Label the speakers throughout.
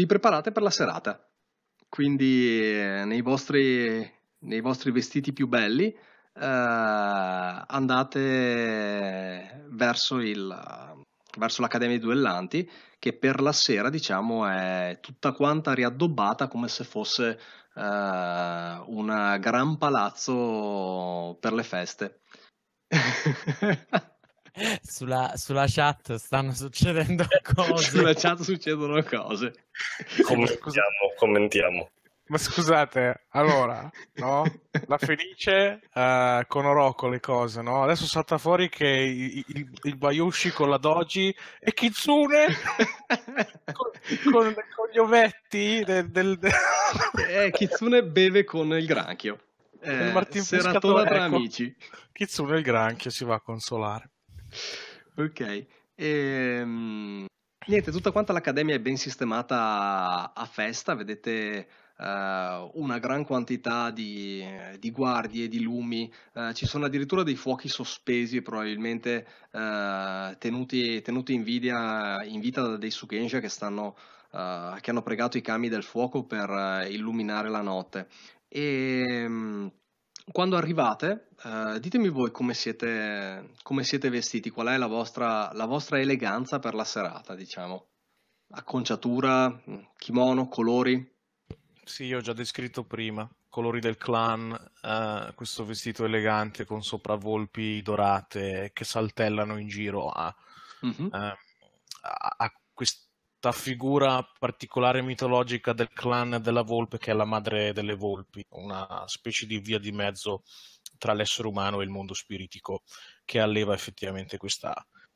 Speaker 1: li preparate per la serata. Quindi eh, nei, vostri, nei vostri vestiti più belli Uh, andate verso, il, verso, l'Accademia dei Duellanti, che per la sera, diciamo, è tutta quanta riaddobbata come se fosse uh, eh, un gran palazzo per le feste.
Speaker 2: sulla, sulla, chat stanno succedendo cose. sulla chat succedono
Speaker 3: cose. Commentiamo, commentiamo.
Speaker 2: Ma scusate,
Speaker 4: allora, no? La Felice uh, con Oroco le cose, no? Adesso salta fuori che il, il, il Bayushi con la Doji e Kitsune con, con, con, gli ovetti del... del, del... Eh, Kitsune
Speaker 1: beve con il granchio. Eh, seratola tra ecco. amici. Kitsune il granchio
Speaker 4: si va a consolare
Speaker 1: ok. E, ehm, niente, tutta quanta l'accademia è ben sistemata a festa, vedete Uh, una gran quantità di, di, guardie, di lumi, uh, ci sono addirittura dei fuochi sospesi probabilmente uh, tenuti, tenuti in, vita, in, vita da dei Sukensha che, stanno, che hanno pregato i kami del fuoco per illuminare la notte. E, um, quando arrivate, eh, ditemi voi come siete, come siete, vestiti, qual è la vostra, la vostra eleganza per la serata, diciamo. Acconciatura, mm, kimono, colori.
Speaker 4: Sì, io ho già descritto prima, colori del clan, eh, questo vestito elegante con sopravvolpi dorate che saltellano in giro a, mm-hmm. eh, a, figura particolare mitologica del clan della volpe che è la madre delle volpi, una specie di via di mezzo tra l'essere umano e il mondo spiritico che alleva effettivamente questa,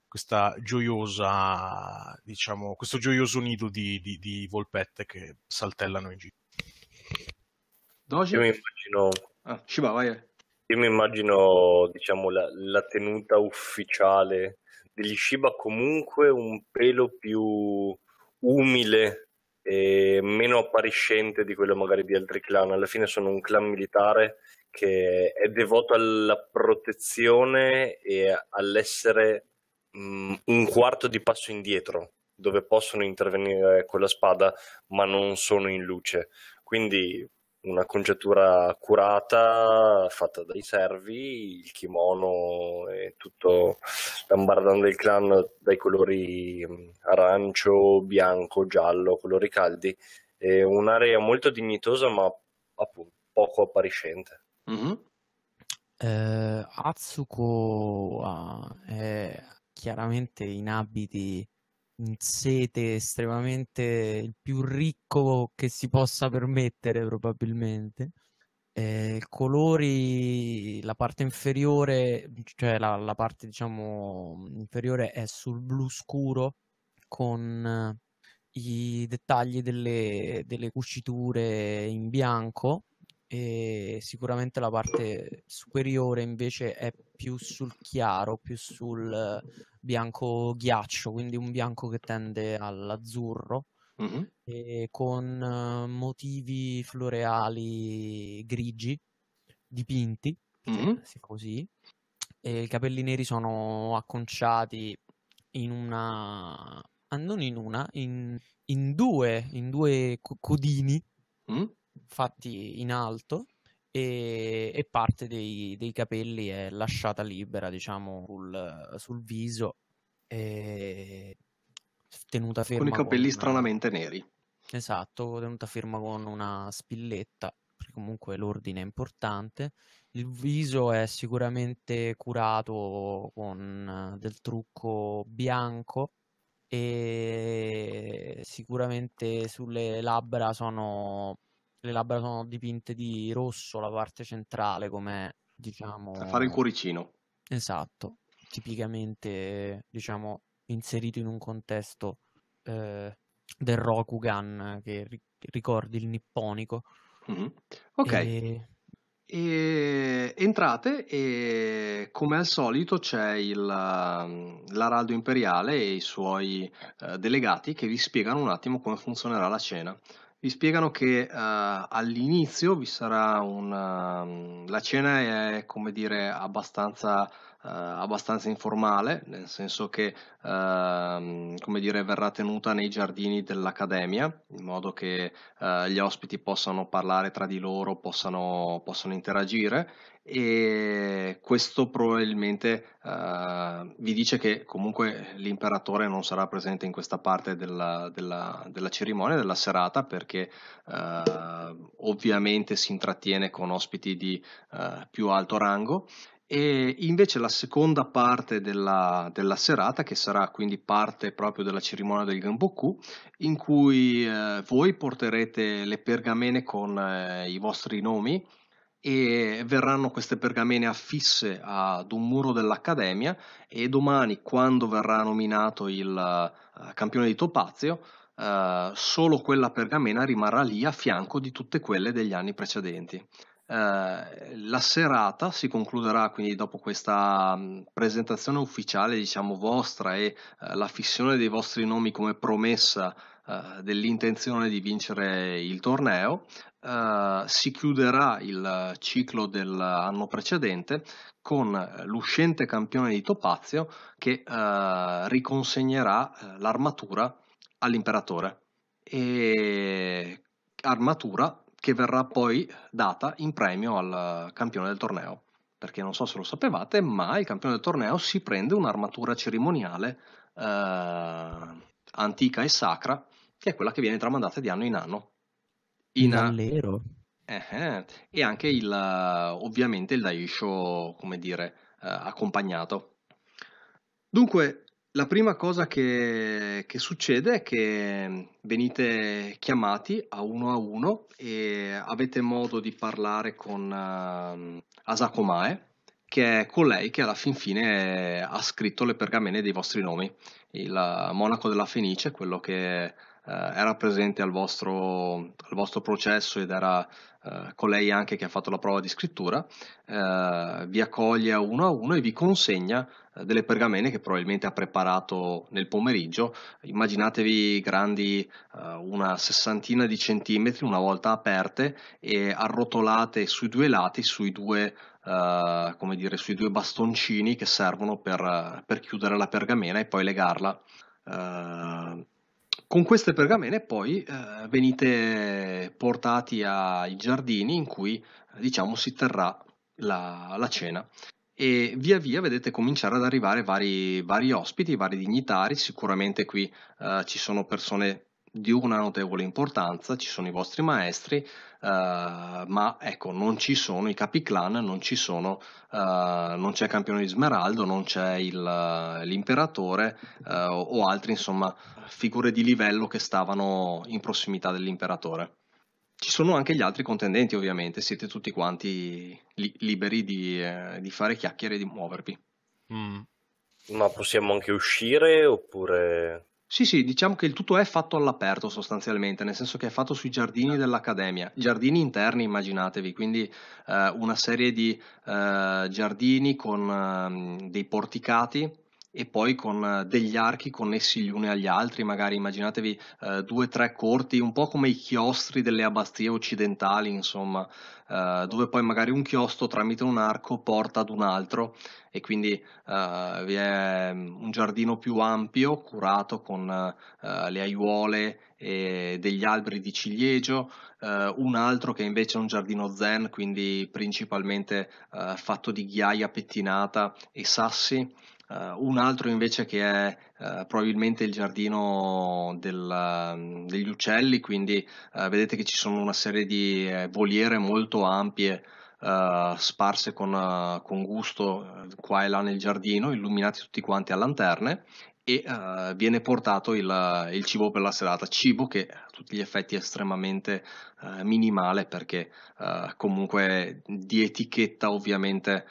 Speaker 4: questa gioiosa, diciamo, questo gioioso nido di, di, di volpette che saltellano in giro.
Speaker 3: Doge? Io mi immagino, ah, Shiba, vai. Io mi immagino diciamo, la, la tenuta ufficiale degli Shiba comunque un pelo più umile e meno appariscente di quello magari di altri clan. Alla fine sono un clan militare che è devoto alla protezione e all'essere mh, mm, un quarto di passo indietro, dove possono intervenire con la spada, ma non sono in luce. Quindi una congiatura curata fatta dai servi, il kimono e tutto l'ambardano del clan dai colori mm, arancio, bianco, giallo, colori caldi. È un'area molto dignitosa ma appunto poco appariscente.
Speaker 2: Mm-hmm. Eh, Atsuko ah, è chiaramente in abiti sete estremamente il più ricco che si possa permettere probabilmente. Eh, colori, la parte inferiore, cioè la, la, parte diciamo inferiore è sul blu scuro con eh, i dettagli delle, delle cuciture in bianco e sicuramente la parte superiore invece è più sul chiaro, più sul eh, bianco ghiaccio, quindi un bianco che tende all'azzurro. Mm-hmm. E con eh, motivi floreali grigi dipinti, mm-hmm. così, e i capelli neri sono acconciati in una, ah, non in una, in, in due, in due codini mm-hmm fatti in alto e, e parte dei, dei, capelli è lasciata libera, diciamo, sul, sul viso e tenuta ferma. Con i capelli con... stranamente neri. Esatto, tenuta ferma con una spilletta, perché comunque l'ordine è importante. Il viso è sicuramente curato con eh, del trucco bianco e sicuramente sulle labbra sono le labbra sono dipinte di rosso, la parte centrale come diciamo... A fare il cuoricino. Esatto, tipicamente diciamo inserito in un contesto eh, del Rokugan che ri- ricordi il nipponico. Mm-hmm. Ok. E...
Speaker 1: E entrate e come al solito c'è il, mm, l'araldo imperiale e i suoi eh, delegati che vi spiegano un attimo come funzionerà la cena vi spiegano che uh, all'inizio vi sarà un... Ehm, la cena è, come dire, abbastanza eh, abbastanza informale, nel senso che ehm, come dire, verrà tenuta nei giardini dell'Accademia, in modo che eh, gli ospiti possano parlare tra di loro, possano, possano interagire e questo probabilmente eh, vi dice che comunque l'imperatore non sarà presente in questa parte della, della, della cerimonia, della serata, perché eh, ovviamente si intrattiene con ospiti di eh, più alto rango e invece la seconda parte della, della, serata, che sarà quindi parte proprio della cerimonia del Gamboku, in cui eh, voi porterete le pergamene con eh, i vostri nomi e verranno queste pergamene affisse ad un muro dell'Accademia e domani, quando verrà nominato il uh, campione di Topazio, uh, solo quella pergamena rimarrà lì a fianco di tutte quelle degli anni precedenti. Eh, la serata si concluderà quindi dopo questa presentazione ufficiale, diciamo vostra, e eh, la fissione dei vostri nomi come promessa eh, dell'intenzione di vincere il torneo. Eh, si chiuderà il ciclo dell'anno precedente con l'uscente campione di Topazio che eh, riconsegnerà l'armatura all'imperatore. E armatura che verrà poi data in premio al campione del torneo. Perché non so se lo sapevate, ma il campione del torneo si prende un'armatura cerimoniale eh, antica e sacra, che è quella che viene tramandata di anno in anno.
Speaker 2: In a... eh,
Speaker 1: eh. E anche il, ovviamente il Daisho, come dire, eh, accompagnato. Dunque, la prima cosa che, che succede è che mm, venite chiamati a uno a uno e avete modo di parlare con eh, Asakomae, che è colei che alla fin fine ha scritto le pergamene dei vostri nomi. Il monaco della Fenice, quello che eh, era presente al vostro, al vostro, processo ed era eh, colei anche che ha fatto la prova di scrittura, eh, vi accoglie a uno a uno e vi consegna delle pergamene che probabilmente ha preparato nel pomeriggio. Immaginatevi grandi uh, una sessantina di centimetri una volta aperte e arrotolate sui due lati, sui due, uh, come dire, sui due bastoncini che servono per, per, chiudere la pergamena e poi legarla. Uh, con queste pergamene poi eh, venite portati ai giardini in cui eh, diciamo si terrà la, la cena e via via vedete cominciare ad arrivare vari, vari ospiti, vari dignitari, sicuramente qui eh, ci sono persone di una notevole importanza, ci sono i vostri maestri, eh, ma ecco, non ci sono i capi clan, non, ci sono, eh, non c'è campione di smeraldo, non c'è eh, l'imperatore eh, o altre insomma, figure di livello che stavano in prossimità dell'imperatore. Ci sono anche gli altri contendenti ovviamente, siete tutti quanti li- liberi di, eh, di, fare chiacchiere e di muovervi. Mm. Ma possiamo anche uscire oppure sì, sì, diciamo che il tutto è fatto all'aperto sostanzialmente, nel senso che è fatto sui giardini dell'Accademia, giardini interni immaginatevi, quindi eh, una serie di eh, giardini con eh, dei porticati e poi con eh, degli archi connessi gli uni agli altri, magari immaginatevi eh, due o tre corti, un po' come i chiostri delle abbazie occidentali, insomma, eh, dove poi magari un chiostro tramite un arco porta ad un altro e quindi eh, vi è mm, un giardino più ampio, curato con eh, le aiuole e degli alberi di ciliegio, eh, un altro che invece è un giardino zen, quindi principalmente fatto di ghiaia pettinata e sassi. Uh, un altro invece che è uh, probabilmente il giardino del, um, degli uccelli, quindi uh, vedete che ci sono una serie di voliere molto ampie sparse con, con gusto qua e là nel giardino, illuminati tutti quanti a lanterne e uh, viene portato il, eh, il, cibo per la serata, cibo che a tutti gli effetti è estremamente uh, minimale perché uh, comunque di etichetta ovviamente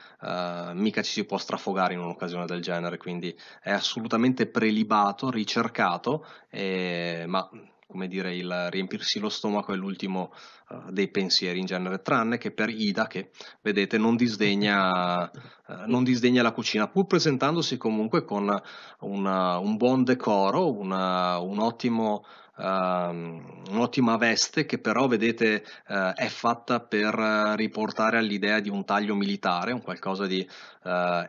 Speaker 1: mica ci si può strafogare in un'occasione del genere, quindi è assolutamente prelibato, ricercato, e, ma come dire, il riempirsi lo stomaco è l'ultimo uh, dei pensieri in genere, tranne che per Ida che, vedete, non disdegna, uh, non disdegna la cucina, pur presentandosi comunque con una, un buon decoro, una, un ottimo... Uh, un'ottima veste che però vedete uh, è fatta per riportare all'idea di un taglio militare, un qualcosa di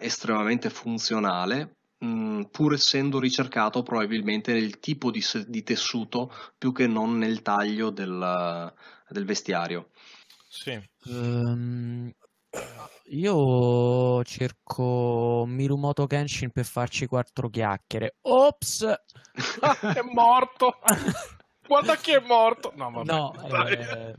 Speaker 1: estremamente funzionale mh, mm, pur essendo ricercato probabilmente nel tipo di, di, tessuto più che non nel taglio del, del vestiario. Sì.
Speaker 2: Um, io cerco Mirumoto Genshin per farci quattro chiacchiere. Ops! Ah, è morto!
Speaker 4: Guarda chi è morto! No, vabbè. No, eh,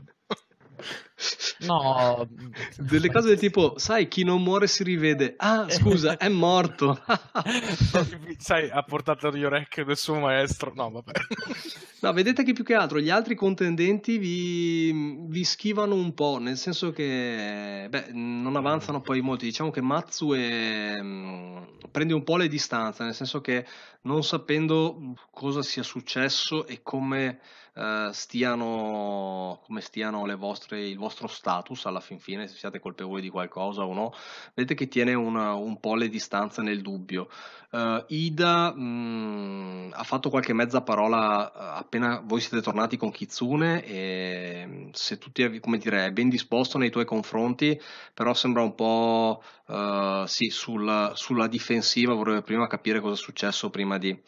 Speaker 4: No, delle cose del tipo, sai, chi non muore si rivede. Ah, scusa, è morto. sai, ha portato gli orecchie del suo maestro. No, vabbè.
Speaker 1: No, vedete che più che altro gli altri contendenti vi, vi schivano un po', nel senso che beh, non avanzano poi molti. Diciamo che Matsu è, mh, mm, prende un po' le distanze, nel senso che non sapendo cosa sia successo e come eh, stiano, come stiano vostre, il vostro status alla fin fine, se siete colpevoli di qualcosa o no, vedete che tiene una, un po' le distanze nel dubbio. Uh, Ida mh, mm, ha fatto qualche mezza parola eh, appena voi siete tornati con Kitsune e mm, se tutti come dire, è ben disposto nei tuoi confronti, però sembra un po' uh, sì, sul, sulla difensiva, vorrebbe prima capire cosa è successo prima di...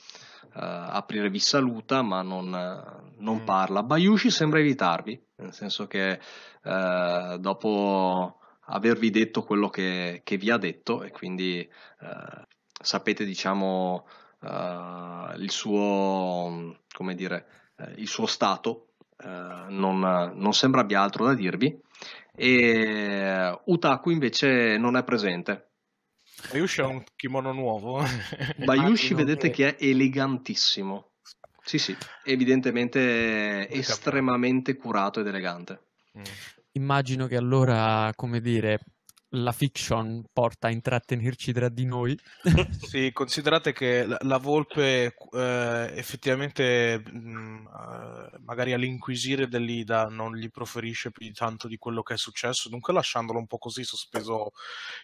Speaker 1: Eh, aprire vi saluta ma non, eh, non mm. parla. Bayushi sembra evitarvi, nel senso che eh, dopo avervi detto quello che, che, vi ha detto e quindi sapete diciamo il suo, come dire, il suo stato Uh, non, non, sembra abbia altro da dirvi. E Utaku invece non è presente,
Speaker 4: Bayushi ha un kimono nuovo.
Speaker 2: Bayushi vedete
Speaker 1: che... è elegantissimo. Sì, sì, evidentemente estremamente curato ed elegante. Mm.
Speaker 2: Immagino che allora, come dire, la fiction porta a intrattenerci tra di noi.
Speaker 4: sì, considerate che la, la volpe eh, effettivamente mh, mm, eh, magari all'inquisire dell'Ida non gli proferisce più di tanto di quello che è successo, dunque lasciandolo un po' così sospeso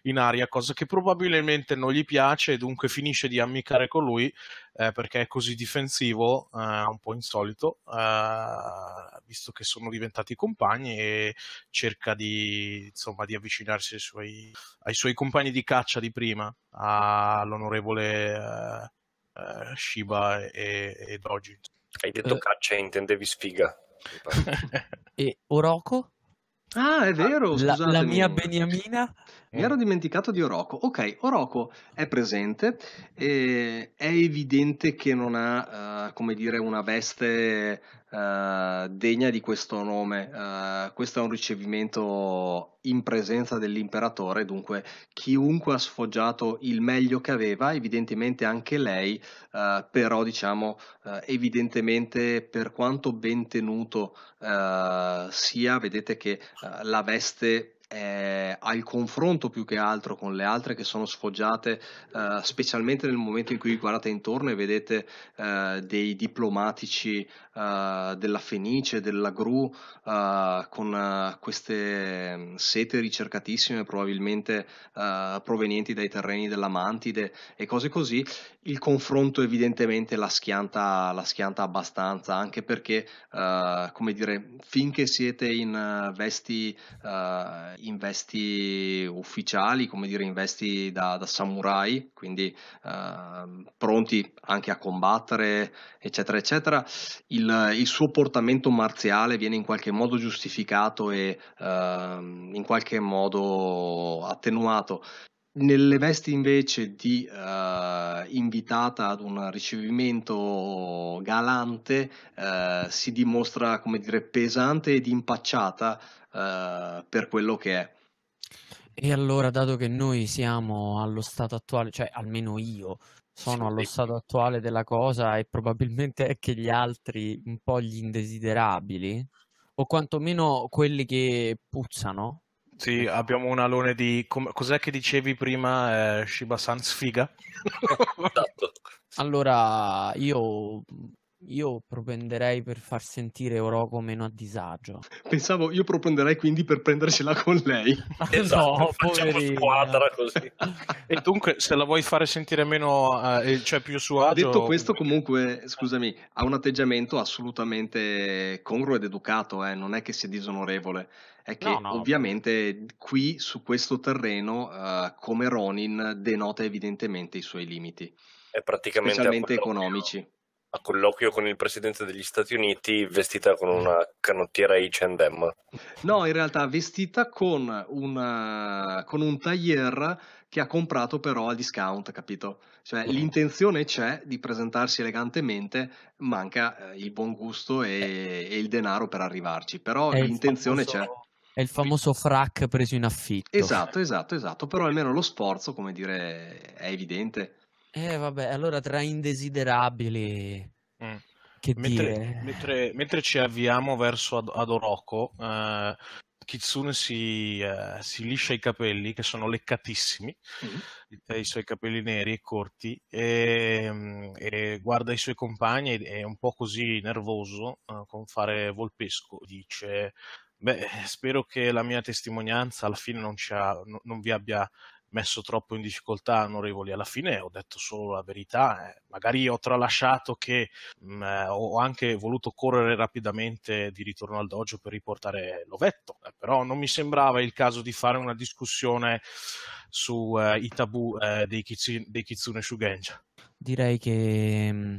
Speaker 4: in aria, cosa che probabilmente non gli piace e dunque finisce di ammiccare con lui eh, perché è così difensivo, eh, un po' insolito, eh, visto che sono diventati compagni e cerca di, insomma, di avvicinarsi ai suoi suoi, ai suoi compagni di caccia di prima, all'onorevole uh, uh, Shiba e, e Doji. Hai detto eh. caccia e intendevi sfiga.
Speaker 2: e Oroko? Ah, è
Speaker 1: vero. Ah, la, la mia Beniamina? Mi ero dimenticato di Oroco. Ok, Oroco è presente, è evidente che non ha, uh, come dire, una veste uh, degna di questo nome. Uh, questo è un ricevimento in presenza dell'imperatore, dunque chiunque ha sfoggiato il meglio che aveva, evidentemente anche lei, però diciamo, evidentemente per quanto ben tenuto sia, vedete che la veste eh, al confronto più che altro con le altre che sono sfoggiate, eh, specialmente nel momento in cui guardate intorno e vedete eh, dei diplomatici eh, della Fenice, della Gru, eh, con eh, queste mm, sete ricercatissime, probabilmente provenienti dai terreni della Mantide e cose così, il confronto evidentemente la schianta, la schianta abbastanza, anche perché, come dire, finché siete in vesti in vesti ufficiali, come dire in vesti da, da samurai, quindi eh, pronti anche a combattere, eccetera, eccetera, il, il, suo portamento marziale viene in qualche modo giustificato e eh, in qualche modo attenuato. Nelle vesti invece di eh, invitata ad un ricevimento galante eh, si dimostra, come dire, pesante ed impacciata eh, per quello che è.
Speaker 2: E allora, dato che noi siamo allo stato attuale, cioè almeno io sono allo stato attuale della cosa e probabilmente anche gli altri un po' gli indesiderabili, o quantomeno quelli che puzzano, sì, ecco. abbiamo un alone di... Com- cos'è che dicevi prima, eh, Shiba-san sfiga?
Speaker 4: esatto.
Speaker 2: Allora, io io propenderei per far sentire Oroko meno a disagio.
Speaker 1: Pensavo, io propenderei quindi per prendercela con lei. esatto, no, facciamo squadra così. e dunque, se la vuoi fare sentire meno, eh, cioè più su agio... Detto questo, comunque, scusami, ha un atteggiamento assolutamente congruo ed educato, eh, non è che sia disonorevole. È che no, no. ovviamente qui, su questo terreno, eh, come Ronin, denota evidentemente i suoi limiti.
Speaker 3: È praticamente specialmente
Speaker 1: economici a colloquio con il presidente degli
Speaker 3: Stati Uniti vestita con una canottiera H&M.
Speaker 1: No, in realtà vestita con, una, eh, con un tailleur che ha comprato però al discount, capito? Cioè mm. l'intenzione c'è di presentarsi elegantemente, manca eh, il buon gusto e, e il denaro per arrivarci, però è l'intenzione famoso, c'è.
Speaker 2: È il famoso frac preso in affitto.
Speaker 1: Esatto, esatto, esatto, però almeno lo sforzo, come dire, è evidente.
Speaker 2: Eh vabbè, allora tra indesiderabili... Mm. Mentre,
Speaker 4: mentre, mentre, ci avviamo verso Ad- Adoroko, eh, Kitsune si, eh, si, liscia i capelli, che sono leccatissimi, mm. I, suoi capelli neri e corti, e, mm, e guarda i suoi compagni e è un po' così nervoso eh, con fare volpesco. Dice, beh, spero che la mia testimonianza alla fine non, ha, non vi abbia messo troppo in difficoltà onorevoli. Alla fine ho detto solo la verità, eh. magari ho tralasciato che mh, mm, eh, ho anche voluto correre rapidamente di ritorno al dojo per riportare l'ovetto, eh, però non mi sembrava il caso di fare una discussione sui eh, tabù eh, dei, kitsi, dei Kitsune Shugenja.
Speaker 2: Direi che mm,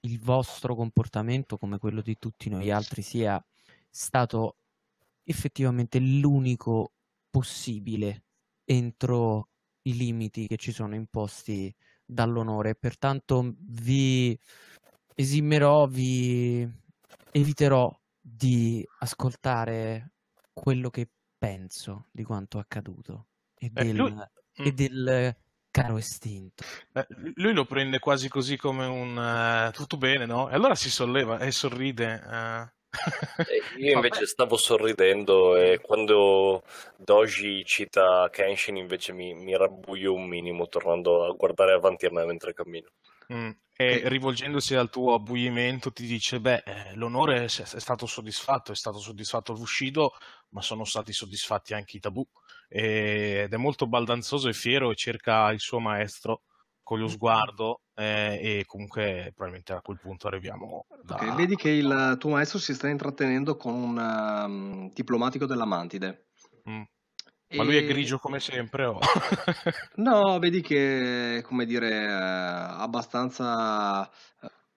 Speaker 2: il vostro comportamento, come quello di tutti noi altri, sia stato effettivamente l'unico possibile entro i limiti che ci sono imposti dall'onore. Pertanto mhmm, vi esimerò, vi eviterò di ascoltare quello che penso di quanto accaduto e eh, del, eh, lui... e mm. del caro estinto.
Speaker 4: Eh, lui lo prende quasi così come un uh, tutto bene, no? E allora si solleva e sorride. Uh...
Speaker 3: Io invece Vabbè. stavo sorridendo e quando Doji cita Kenshin invece mi, mi rabbuio un minimo tornando a guardare avanti a me mentre cammino.
Speaker 4: Mm. E rivolgendosi al tuo abbuimento ti dice, beh, eh, l'onore è stato soddisfatto, è stato soddisfatto l'uscito, ma sono stati soddisfatti anche i tabù. ed è molto baldanzoso e fiero e cerca il suo maestro con lo sguardo eh, e comunque probabilmente a quel punto arriviamo da...
Speaker 1: okay, vedi che il tuo maestro si sta intrattenendo con un um, diplomatico della Mantide
Speaker 4: mm. e... ma lui è grigio come sempre oh.
Speaker 1: no vedi che come dire eh, abbastanza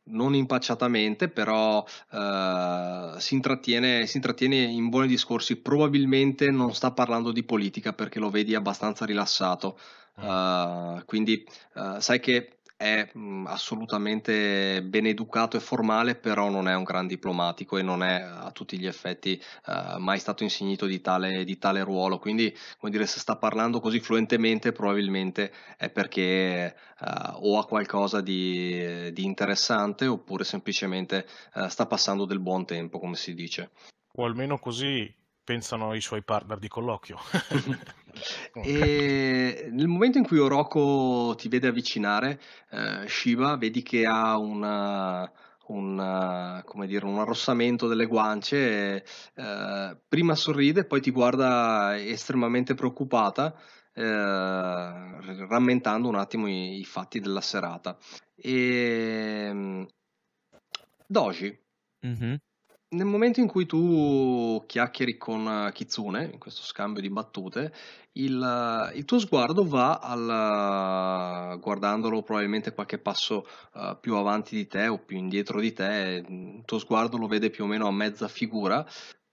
Speaker 1: non impacciatamente, però eh, si, intrattiene, si, intrattiene, in buoni discorsi. Probabilmente non sta parlando di politica perché lo vedi abbastanza rilassato. Uh, quindi uh, sai che è mh, mm, assolutamente beneducato e formale, però non è un gran diplomatico e non è eh, a tutti gli effetti uh, mai stato insignito di tale, di tale, ruolo. Quindi, come dire, se sta parlando così fluentemente, probabilmente è perché uh, o ha qualcosa di, di interessante oppure semplicemente uh, sta passando del buon tempo, come si dice. O almeno così pensano i suoi partner di colloquio. e nel momento in cui Oroko ti vede avvicinare, eh, Shiva, vedi che ha una, un, dire, un, arrossamento delle guance, eh, prima sorride, poi ti guarda estremamente preoccupata, eh, rammentando un attimo i, i, fatti della serata. E, mm, Doji, mm-hmm nel momento in cui tu chiacchieri con eh, Kitsune, in questo scambio di battute, il, eh, il tuo sguardo va al, eh, guardandolo probabilmente qualche passo uh, più avanti di te o più indietro di te, il tuo sguardo lo vede più o meno a mezza figura,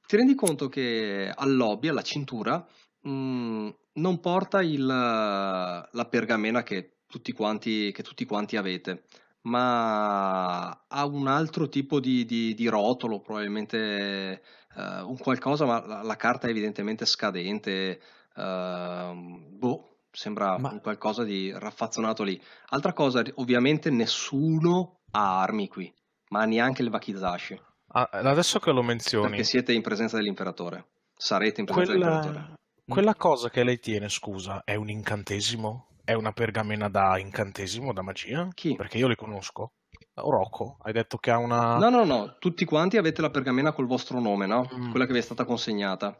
Speaker 1: ti rendi conto che al lobby, alla cintura, mh, mm, non porta il, la pergamena che tutti, quanti, che tutti quanti avete ma ha un altro tipo di, di, di rotolo, probabilmente uh, un qualcosa, ma la, la, carta è evidentemente scadente, uh, boh, sembra ma... un qualcosa di raffazzonato lì. Altra cosa, ovviamente nessuno ha armi qui, ma neanche il Vakizashi. Ah, eh, adesso che lo menzioni... Perché siete in presenza dell'imperatore, sarete in presenza Quella... dell'imperatore.
Speaker 4: Quella cosa che lei tiene, scusa, è un incantesimo? È una pergamena da incantesimo, da magia? Chi? Perché io le conosco. Rocco, hai detto che ha una... No, no, no, tutti
Speaker 1: quanti avete la pergamena col vostro nome, no? Mm. Quella che vi è stata consegnata.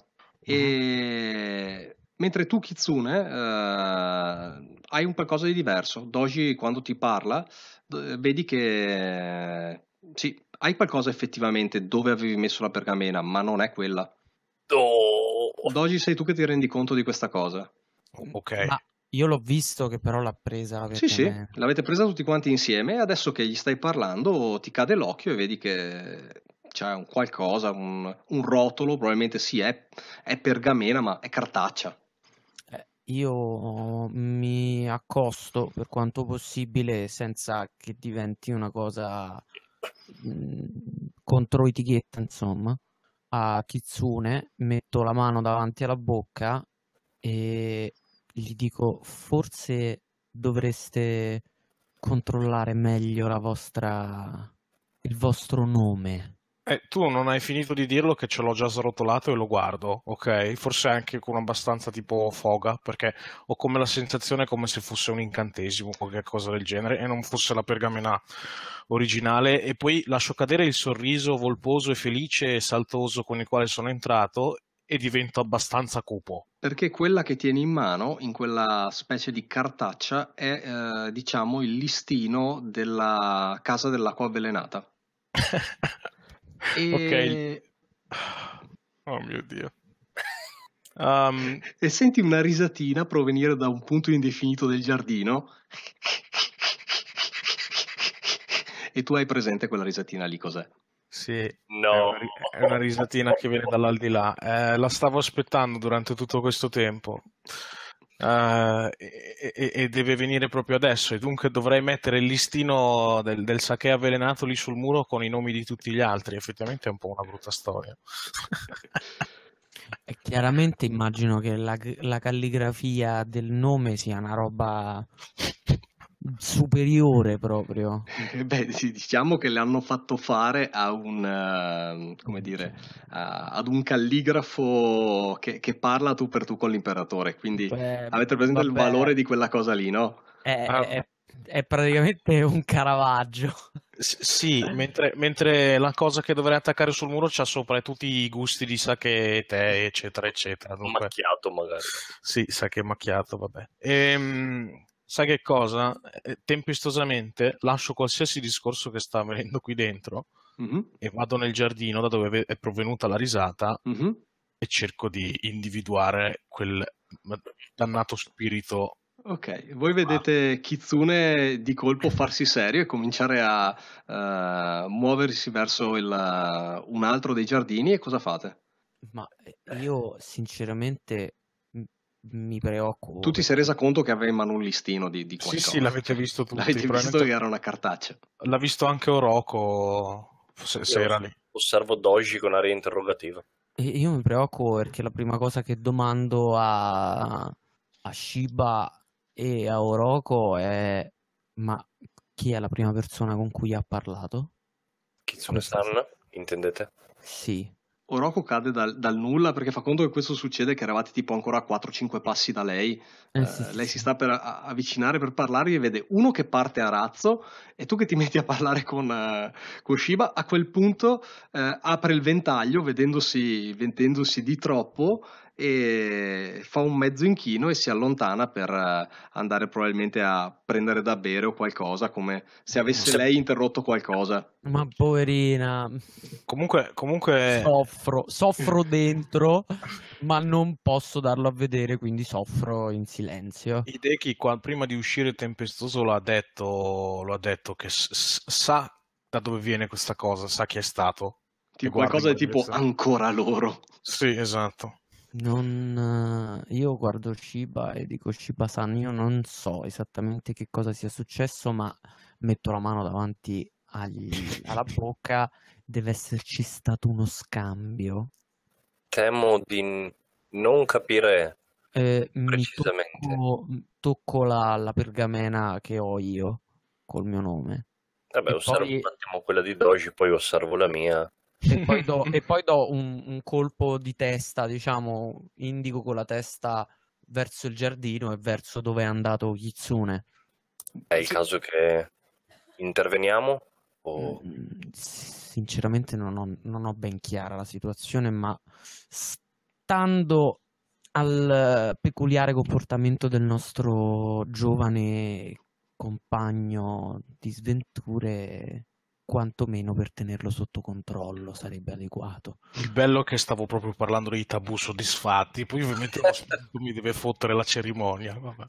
Speaker 1: Mm-hmm. E... Mentre tu, Kitsune, eh, hai un qualcosa di diverso. Doji, quando ti parla, vedi che... Sì, hai qualcosa effettivamente dove avevi messo la pergamena, ma non è quella. Oh. Doji, sei tu che ti rendi conto di questa cosa. Ok. Ma
Speaker 2: io l'ho visto che però l'ha presa. Sì, sì,
Speaker 1: l'avete presa tutti quanti insieme. e Adesso che gli stai parlando, ti cade l'occhio e vedi che c'è un qualcosa, un, un rotolo. Probabilmente sì, è, è pergamena, ma è cartaccia.
Speaker 2: Eh, io mi accosto per quanto possibile senza che diventi una cosa mm, contro etichetta, insomma, a Kitsune, metto la mano davanti alla bocca e gli dico forse dovreste controllare meglio la vostra il vostro nome.
Speaker 4: Eh, tu non hai finito di dirlo che ce l'ho già srotolato e lo guardo, ok? Forse anche con abbastanza tipo foga, perché ho come la sensazione come se fosse un incantesimo, o qualcosa del genere, e non fosse la pergamena originale. E poi lascio cadere il sorriso volposo e felice e saltoso con il quale sono entrato e divento abbastanza cupo.
Speaker 1: Perché quella che tieni in mano, in quella specie di cartaccia, è eh, diciamo il listino della casa dell'acqua avvelenata. e... Ok. Oh mio Dio. Um... E senti una risatina provenire da un punto indefinito del giardino. e tu hai presente quella risatina lì cos'è?
Speaker 4: Sì, no. è, una, risatina che viene dall'aldilà. Eh, la stavo aspettando durante tutto questo tempo. Uh, e, e, deve venire proprio adesso e dunque dovrei mettere il listino del, del sake avvelenato lì sul muro con i nomi di tutti gli altri effettivamente è un po' una brutta storia
Speaker 2: e chiaramente immagino che la, la calligrafia del nome sia una roba superiore proprio. Eh, beh, sì,
Speaker 1: diciamo che l'hanno fatto fare a un, ehm, come dire, a, ad un calligrafo che, che, parla tu per tu con l'imperatore, quindi
Speaker 2: Beh, avete presente vabbè. il valore
Speaker 1: di quella cosa lì, no?
Speaker 2: È, ah. è, è praticamente un Caravaggio.
Speaker 4: S- sì, mentre, mentre, la cosa che dovrei attaccare sul muro c'ha sopra tutti i gusti di sake, tè, eccetera, eccetera. Dunque... Macchiato magari. Sì, sake macchiato, vabbè. Ehm sai che cosa? Eh, tempestosamente lascio qualsiasi discorso che sta avvenendo qui dentro mm-hmm. e vado nel giardino da dove è provenuta la risata mm-hmm. e cerco di individuare quel dannato spirito
Speaker 1: Ok, voi vedete ah. Kitsune di colpo farsi serio e cominciare a uh, muoversi verso il, uh, un altro dei giardini e cosa fate?
Speaker 2: Ma eh, io sinceramente mi preoccupo. Tu ti
Speaker 1: sei resa conto che avevamo un listino di, di qualcosa? Sì, sì,
Speaker 2: l'avete visto
Speaker 4: tutti. L'avete visto che era
Speaker 2: una cartaccia. L'ha visto anche Oroco, se, se era lì.
Speaker 3: Osservo Doji con aria interrogativa.
Speaker 2: E io mi preoccupo perché la prima cosa che domando a, a Shiba e a Oroco è ma chi è la prima persona con cui ha parlato? Kitsune-san,
Speaker 1: intendete? Sì. Oroco cade dal, dal, nulla perché fa conto che questo succede che eravate tipo ancora a 4-5 passi da lei. Eh, eh, sì. lei si sta per avvicinare per parlargli e vede uno che parte a razzo e tu che ti metti a parlare con, uh, con Shiba. A quel punto uh, apre il ventaglio vedendosi, vedendosi di troppo e fa un mezzo inchino e si allontana per eh, andare probabilmente a prendere da bere o qualcosa, come se avesse se... lei interrotto qualcosa.
Speaker 2: Ma poverina. Comunque, comunque... Soffro, soffro dentro, ma non posso darlo a vedere, quindi soffro in silenzio.
Speaker 4: Hideki qua, prima di uscire tempestoso l'ha detto, lo ha detto che sa da dove viene questa cosa, sa chi è stato. Tipo qualcosa di tipo ancora loro. Sì, esatto.
Speaker 2: Non, eh, io guardo Shiba e dico Shiba-san, io non so esattamente che cosa sia successo, ma metto la mano davanti agli, alla bocca, deve esserci stato uno scambio.
Speaker 3: Temo di non capire
Speaker 2: eh, precisamente. Tocco, tocco la, la, pergamena che ho io col mio nome. Vabbè, e osservo poi...
Speaker 3: un attimo quella di Doji, poi osservo la mia
Speaker 2: e poi do, e poi do un, un, colpo di testa, diciamo, indico con la testa verso il giardino e verso dove è andato Kitsune. È il
Speaker 3: caso che interveniamo?
Speaker 2: O... Mm, sinceramente non ho, non ho ben chiara la situazione, ma stando al peculiare comportamento del nostro giovane compagno di sventure, quantomeno per tenerlo sotto controllo sarebbe adeguato.
Speaker 4: Il bello è che stavo proprio parlando dei tabù soddisfatti, poi ovviamente lo mi deve fottere la cerimonia. Vabbè.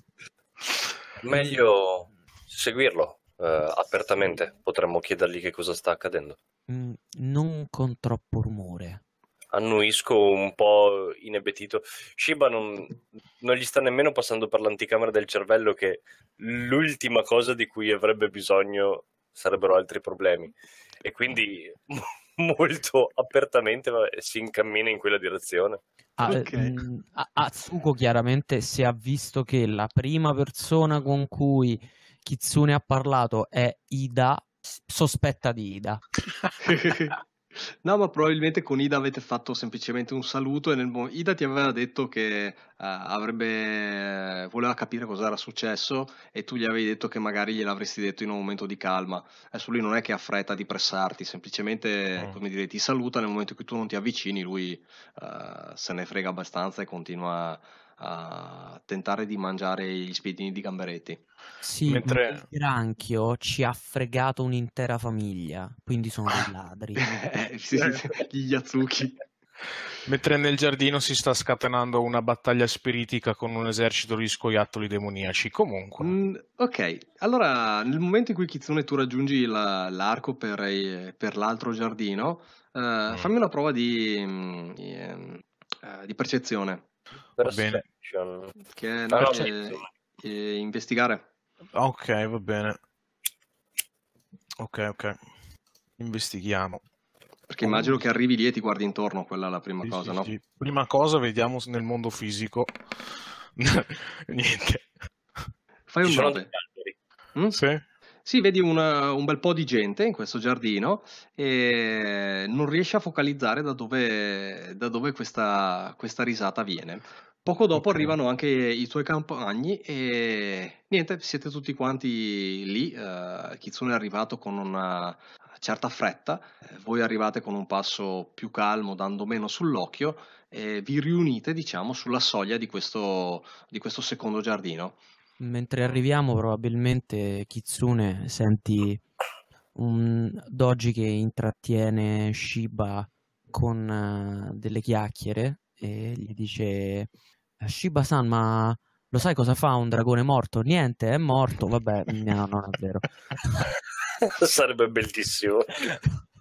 Speaker 3: Meglio seguirlo eh, apertamente, potremmo chiedergli che cosa sta accadendo.
Speaker 2: Mm, non con troppo rumore.
Speaker 3: Annuisco un po' inebetito. Shiba non, non gli sta nemmeno passando per l'anticamera del cervello che l'ultima cosa di cui avrebbe bisogno sarebbero altri problemi. E quindi molto apertamente si incammina in quella direzione. Ah, eh, mm, a, okay.
Speaker 2: mh, Atsuko chiaramente si è visto che la prima persona con cui Kitsune ha parlato è Ida, sospetta di Ida.
Speaker 1: No, ma probabilmente con Ida avete fatto semplicemente un saluto e nel mo- Ida ti aveva detto che eh, avrebbe voleva capire cosa era successo e tu gli avevi detto che magari gliel'avresti detto in un momento di calma. Adesso lui non è che ha fretta di pressarti, semplicemente, mm. come dire, ti saluta nel momento in cui tu non ti avvicini, lui eh, se ne frega abbastanza e continua a tentare di mangiare gli spiedini di gamberetti.
Speaker 2: Sì, Mentre... il granchio ci ha fregato un'intera famiglia, quindi sono dei ladri. Eh,
Speaker 4: sì, sì, gli Yazuki. Mentre nel giardino si sta scatenando una battaglia spiritica con un esercito di scoiattoli demoniaci. Comunque. Mm, ok,
Speaker 1: allora nel momento in cui Kitsune tu raggiungi la, l'arco per, eh, per, l'altro giardino, eh, mm. fammi una prova di, di, mm, ehm, eh, di percezione. Per cioè, Che è no, eh, eh, investigare.
Speaker 4: Ok, va bene. Ok, ok. Investighiamo. Perché immagino che arrivi lì e ti guardi intorno, quella è la prima sì, cosa, sì, no? Sì. Prima cosa vediamo nel mondo fisico. Niente. Fai un 9. Mm? Sì.
Speaker 1: Sì, vedi una- un bel po' di gente in questo giardino e non riesci a focalizzare da dove, da dove questa, questa risata viene. Poco dopo Ok. arrivano anche i tuoi compagni e niente, siete tutti quanti lì. eh, Kitsune è arrivato con una certa fretta, eh, voi arrivate con un passo più calmo, dando meno sull'occhio e vi riunite, diciamo, sulla soglia di questo, di questo secondo giardino.
Speaker 2: Mentre arriviamo, probabilmente Kitsune senti un Doji che intrattiene Shiba con uh, delle chiacchiere e gli dice: eh, Shiba-san, ma lo sai cosa fa un dragone morto? Niente, è morto. Vabbè, no, non è vero.
Speaker 3: Sarebbe bellissimo.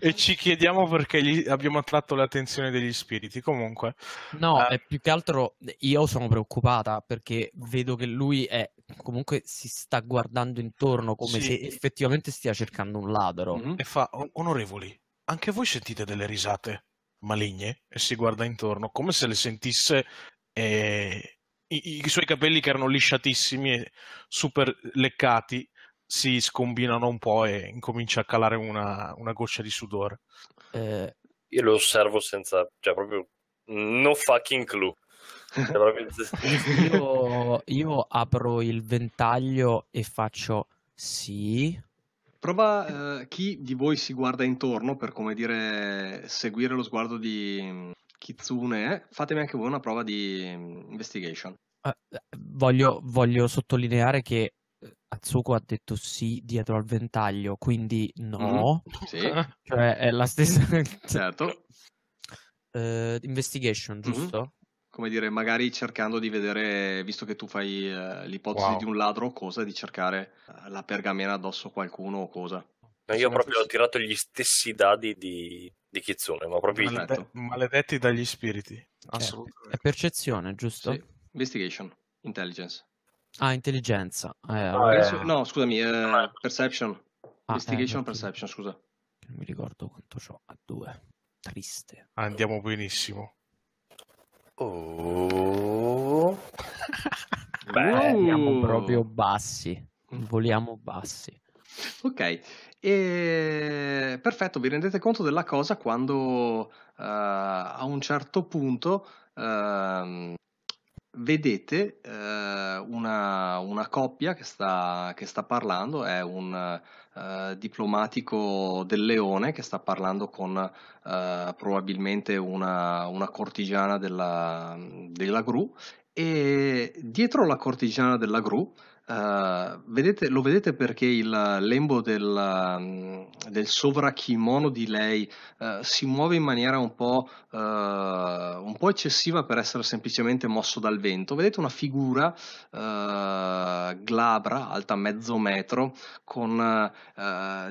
Speaker 4: e ci chiediamo
Speaker 2: perché gli abbiamo attratto l'attenzione degli spiriti. Comunque, no, eh. più che altro io sono preoccupata perché vedo che lui è comunque si sta guardando intorno come sì. se effettivamente stia cercando un ladro. Mm-hmm.
Speaker 4: E fa, onorevoli, anche voi sentite delle risate maligne? E si guarda intorno come se le sentisse. Eh, i, I suoi capelli che erano lisciatissimi e super leccati si scombinano un po' e incomincia a calare una, una goccia di sudore. Eh,
Speaker 3: Io lo osservo senza, cioè proprio no fucking clue. Cioè,
Speaker 2: io, io, apro il ventaglio e faccio sì.
Speaker 1: Prova eh, chi di voi si guarda intorno per come dire seguire lo sguardo di Kitsune. Mm, fatemi anche voi una prova di mm, investigation.
Speaker 2: Eh, voglio, voglio, sottolineare che Atsuko ha detto sì dietro al ventaglio, quindi no. Mm, sì. cioè è la stessa... certo. Uh, investigation, mm-hmm. giusto? Mm-hmm.
Speaker 1: Come dire, magari cercando di vedere, visto che tu fai uh, l'ipotesi wow. di un ladro cosa, di cercare uh, la pergamena addosso a qualcuno o cosa.
Speaker 3: No, io proprio ho tirato gli stessi dadi di,
Speaker 1: di Kitsune, ma proprio
Speaker 4: Malede-
Speaker 2: maledetti dagli spiriti. Certo. Assolutamente. È percezione, giusto? Sì.
Speaker 1: Investigation, intelligence.
Speaker 2: Ah, intelligenza. Eh, ah, allora... Eh, Penso... Eh.
Speaker 1: No, scusami, eh, perception. Ah,
Speaker 2: eh, Investigation, eh,
Speaker 1: perception, scusa. Non
Speaker 2: mi ricordo quanto ho a due.
Speaker 4: Triste. Andiamo benissimo.
Speaker 2: Oh. Beh, uh. andiamo proprio bassi. Mm. Voliamo
Speaker 1: bassi. Ok, e... perfetto, vi rendete conto della cosa quando uh, a un certo punto uh, vedete eh, una, una, coppia che sta, che sta, parlando, è un eh, diplomatico del leone che sta parlando con eh, probabilmente una, una cortigiana della, della, gru e dietro la cortigiana della gru Uh, vedete, lo vedete perché il lembo del, mm, del sovrakimono di lei uh, si muove in maniera un po', uh, un po', eccessiva per essere semplicemente mosso dal vento. Vedete una figura glabra, alta mezzo metro, con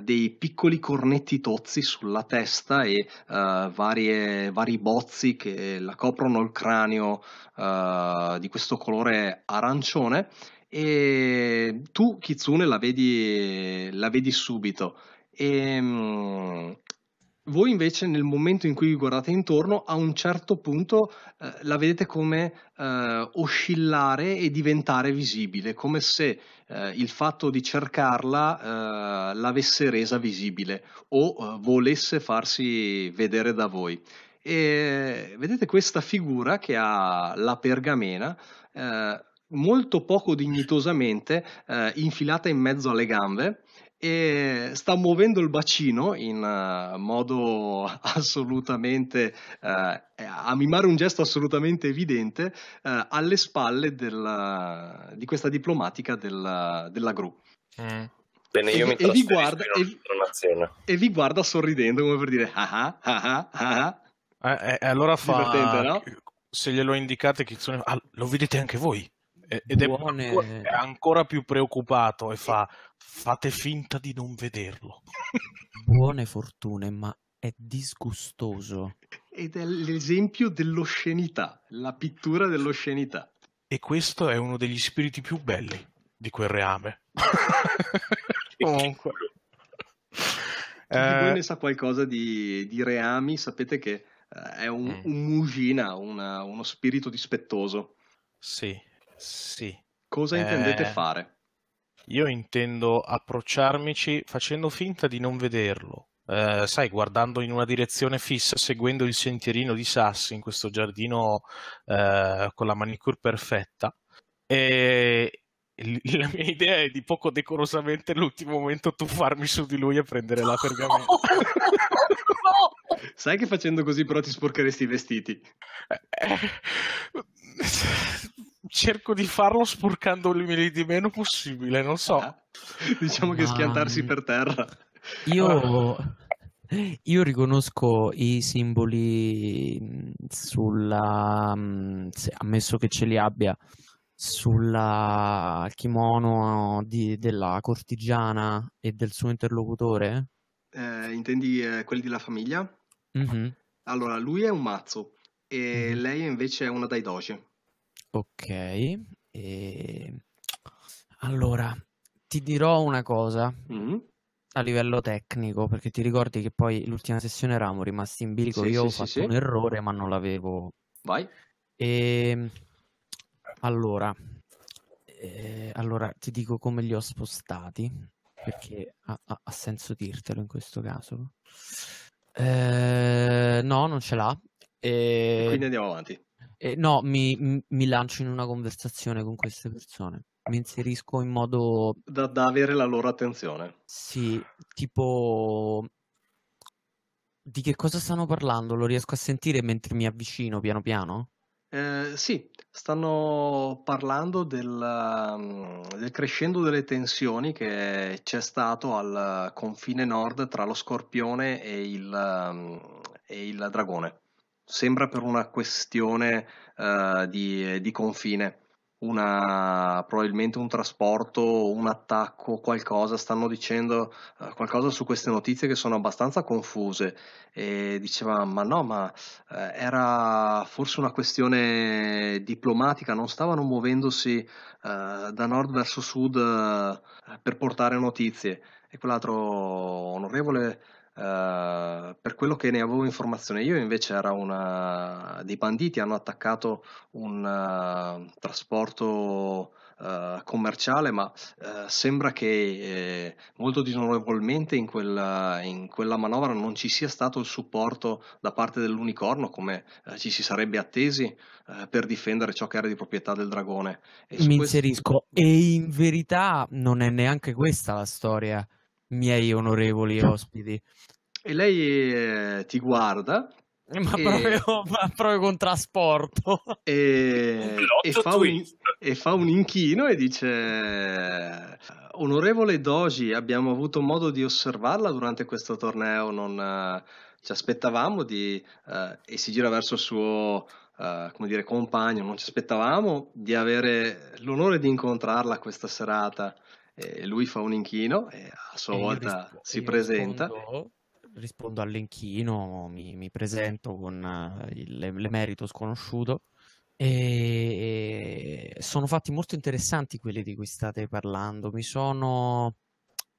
Speaker 1: dei piccoli cornetti tozzi sulla testa e varie, vari bozzi che la coprono il cranio di questo colore arancione e tu Kitsune la vedi, la vedi subito. E, um, voi invece nel momento in cui vi guardate intorno, a un certo punto eh, la vedete come eh, oscillare e diventare visibile, come se eh, il fatto di cercarla eh, l'avesse resa visibile o eh, volesse farsi vedere da voi. E vedete questa figura che ha la pergamena, eh, molto poco dignitosamente eh, infilata in mezzo alle gambe e sta muovendo il bacino in uh, modo assolutamente uh, a mimare un gesto assolutamente evidente uh, alle spalle della, di questa diplomatica della, della gru.
Speaker 4: Mm.
Speaker 3: Bene, io e, mi e vi, guarda, e,
Speaker 4: e, vi guarda sorridendo come per dire ah ah ah ah. ah, ah. Eh, allora fa no? se glielo indicate che sono... ah, lo vedete anche voi ed è buone... ancora, ancora più preoccupato e fa
Speaker 2: fate finta di non vederlo. Buone fortune, ma è disgustoso.
Speaker 1: Ed è l'esempio dell'oscenità, la pittura dell'oscenità.
Speaker 4: E questo è uno degli spiriti più belli di quel reame. Comunque. Eh. Chi eh... voi ne sa
Speaker 1: qualcosa di, di reami, sapete che eh, è un, mm. un mugina, una, uno spirito dispettoso.
Speaker 4: Sì, sì. Cosa eh, intendete eh, fare? Io intendo approcciarmici facendo finta di non vederlo. Eh, sai, guardando in una direzione fissa, seguendo il sentierino di sassi in questo giardino eh, con la manicure perfetta. E la mia idea è di poco decorosamente all'ultimo momento tuffarmi su di lui e prendere la pergamena. Sai che facendo così però ti sporcheresti i vestiti. Eh, eh, cerco di farlo sporcandomi di meno possibile, non so. Ah, diciamo che schiantarsi per terra.
Speaker 1: Io,
Speaker 2: ah. io riconosco i simboli sulla, ammesso che ce li abbia, sulla kimono di, della cortigiana e del suo interlocutore.
Speaker 1: Eh, intendi eh, quelli della famiglia? Mm-hmm. Allora, lui è un mazzo e mm-hmm. lei invece è una daidoge.
Speaker 2: Ok, e... Ehm, allora ti dirò una cosa Mm. a livello tecnico, perché ti ricordi che poi l'ultima sessione eravamo rimasti in bilico, Sì, io sì, ho sì, fatto un sì. errore ma non l'avevo. Vai. E... Ehm, allora, eh, allora ti dico come li ho spostati, perché ha, ha- ha senso dirtelo in questo caso. Eh, no, non ce l'ha. E... Ehm, quindi andiamo avanti. Eh, no, mi, mi lancio in una conversazione con queste persone mi inserisco in modo
Speaker 1: da, da, avere la loro attenzione.
Speaker 2: Sì, tipo di che cosa stanno parlando? Lo riesco a sentire mentre mi avvicino piano piano?
Speaker 1: Eh, sì, stanno parlando del, mm, del, crescendo delle tensioni che c'è stato al confine nord tra lo scorpione e il, mm, e il dragone sembra per una questione eh, di, di, confine. Una, probabilmente un trasporto, un attacco, qualcosa, stanno dicendo eh, qualcosa su queste notizie che sono abbastanza confuse e diceva ma no, ma eh, era forse una questione diplomatica, non stavano muovendosi eh, da nord verso sud eh, per portare notizie e quell'altro onorevole eh, per quello che ne avevo informazione io invece era una dei banditi hanno attaccato un uh, trasporto uh, commerciale ma sembra che eh, molto disonorevolmente in quella, in quella, manovra non ci sia stato il supporto da parte dell'unicorno come ci si sarebbe attesi per difendere ciò che era di proprietà
Speaker 2: del dragone e mi inserisco questo... e in verità non è neanche questa la storia miei onorevoli ospiti.
Speaker 1: E lei eh, ti guarda.
Speaker 2: Eh, ma, e... proprio, ma proprio con trasporto. E... E, fa un,
Speaker 1: e fa un inchino e dice: eh, Onorevole Doji, abbiamo avuto modo di osservarla durante questo torneo. Non eh, ci aspettavamo di. Uh, e si gira verso il suo. Uh, come dire, compagno, non ci aspettavamo di avere l'onore di incontrarla questa serata eh, lui fa un inchino e a sua e volta rispondo, si presenta. Rispondo,
Speaker 2: rispondo all'inchino, mi, mi presento con eh, l'emerito sconosciuto. E sono fatti molto interessanti quelli di cui state parlando. Mi sono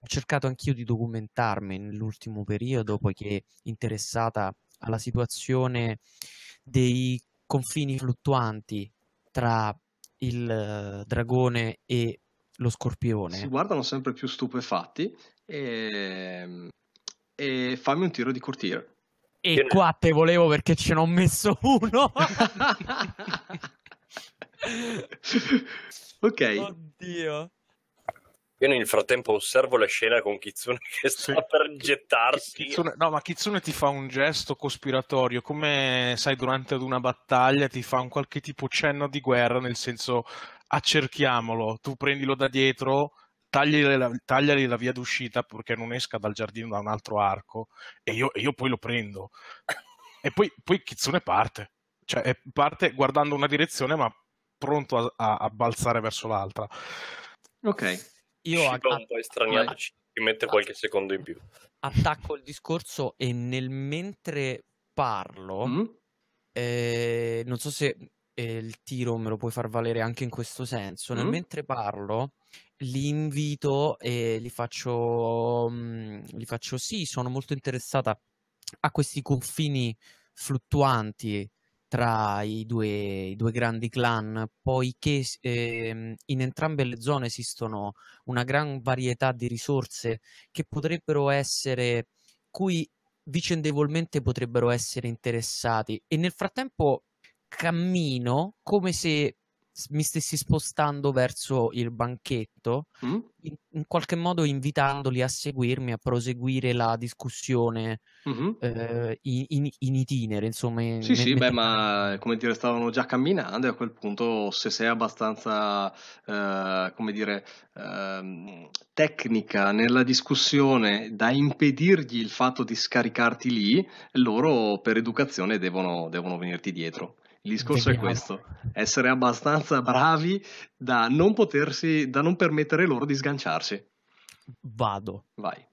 Speaker 2: cercato anch'io di documentarmi nell'ultimo periodo, poiché interessata alla situazione dei confini fluttuanti tra il eh, dragone e lo scorpione. Si
Speaker 1: guardano sempre più stupefatti e, ehm, e fammi un tiro di cortile.
Speaker 2: E Io qua ne... te volevo perché ce n'ho messo uno.
Speaker 3: ok.
Speaker 4: Oddio.
Speaker 3: Io nel frattempo osservo la scena con Kitsune che sta sì. per gettarsi. Kitsune,
Speaker 4: no, ma Kitsune ti fa un gesto cospiratorio, come sai durante una battaglia ti fa un qualche tipo cenno di guerra, nel senso accerchiamolo, tu prendilo da dietro, tagliali la, tagliali la via d'uscita purché non esca dal giardino da un altro arco e io, e io poi lo prendo. E poi, poi Kitsune parte, cioè parte guardando una direzione ma pronto
Speaker 2: a, a balzare verso l'altra. Ok. Io Shiba un po' estraniato,
Speaker 3: ci mette qualche secondo in più.
Speaker 2: Attacco il discorso e nel mentre parlo, mm-hmm. eh, non so se eh, il tiro me lo puoi far valere anche in questo senso. Nel Mm? mentre parlo, li invito e li faccio, mm, li faccio sì, sono molto interessata a questi confini fluttuanti tra i due, i due grandi clan, poiché ehm, in entrambe le zone esistono una gran varietà di risorse che potrebbero essere, cui vicendevolmente potrebbero essere interessati. E nel frattempo cammino come se mi stessi spostando verso il banchetto, mm? in, in, qualche modo invitandoli a seguirmi, a proseguire la discussione mm-hmm. eh, in, in, itinere, insomma. In, sì, sì, beh,
Speaker 1: ma come dire, stavano già camminando e a quel punto se sei abbastanza, eh, come dire, eh, tecnica nella discussione da impedirgli il fatto di scaricarti lì, loro per educazione devono, devono venirti dietro. Il discorso Deviamo. è questo, essere abbastanza bravi da non potersi, da non permettere loro di sganciarsi. Vado. Vai.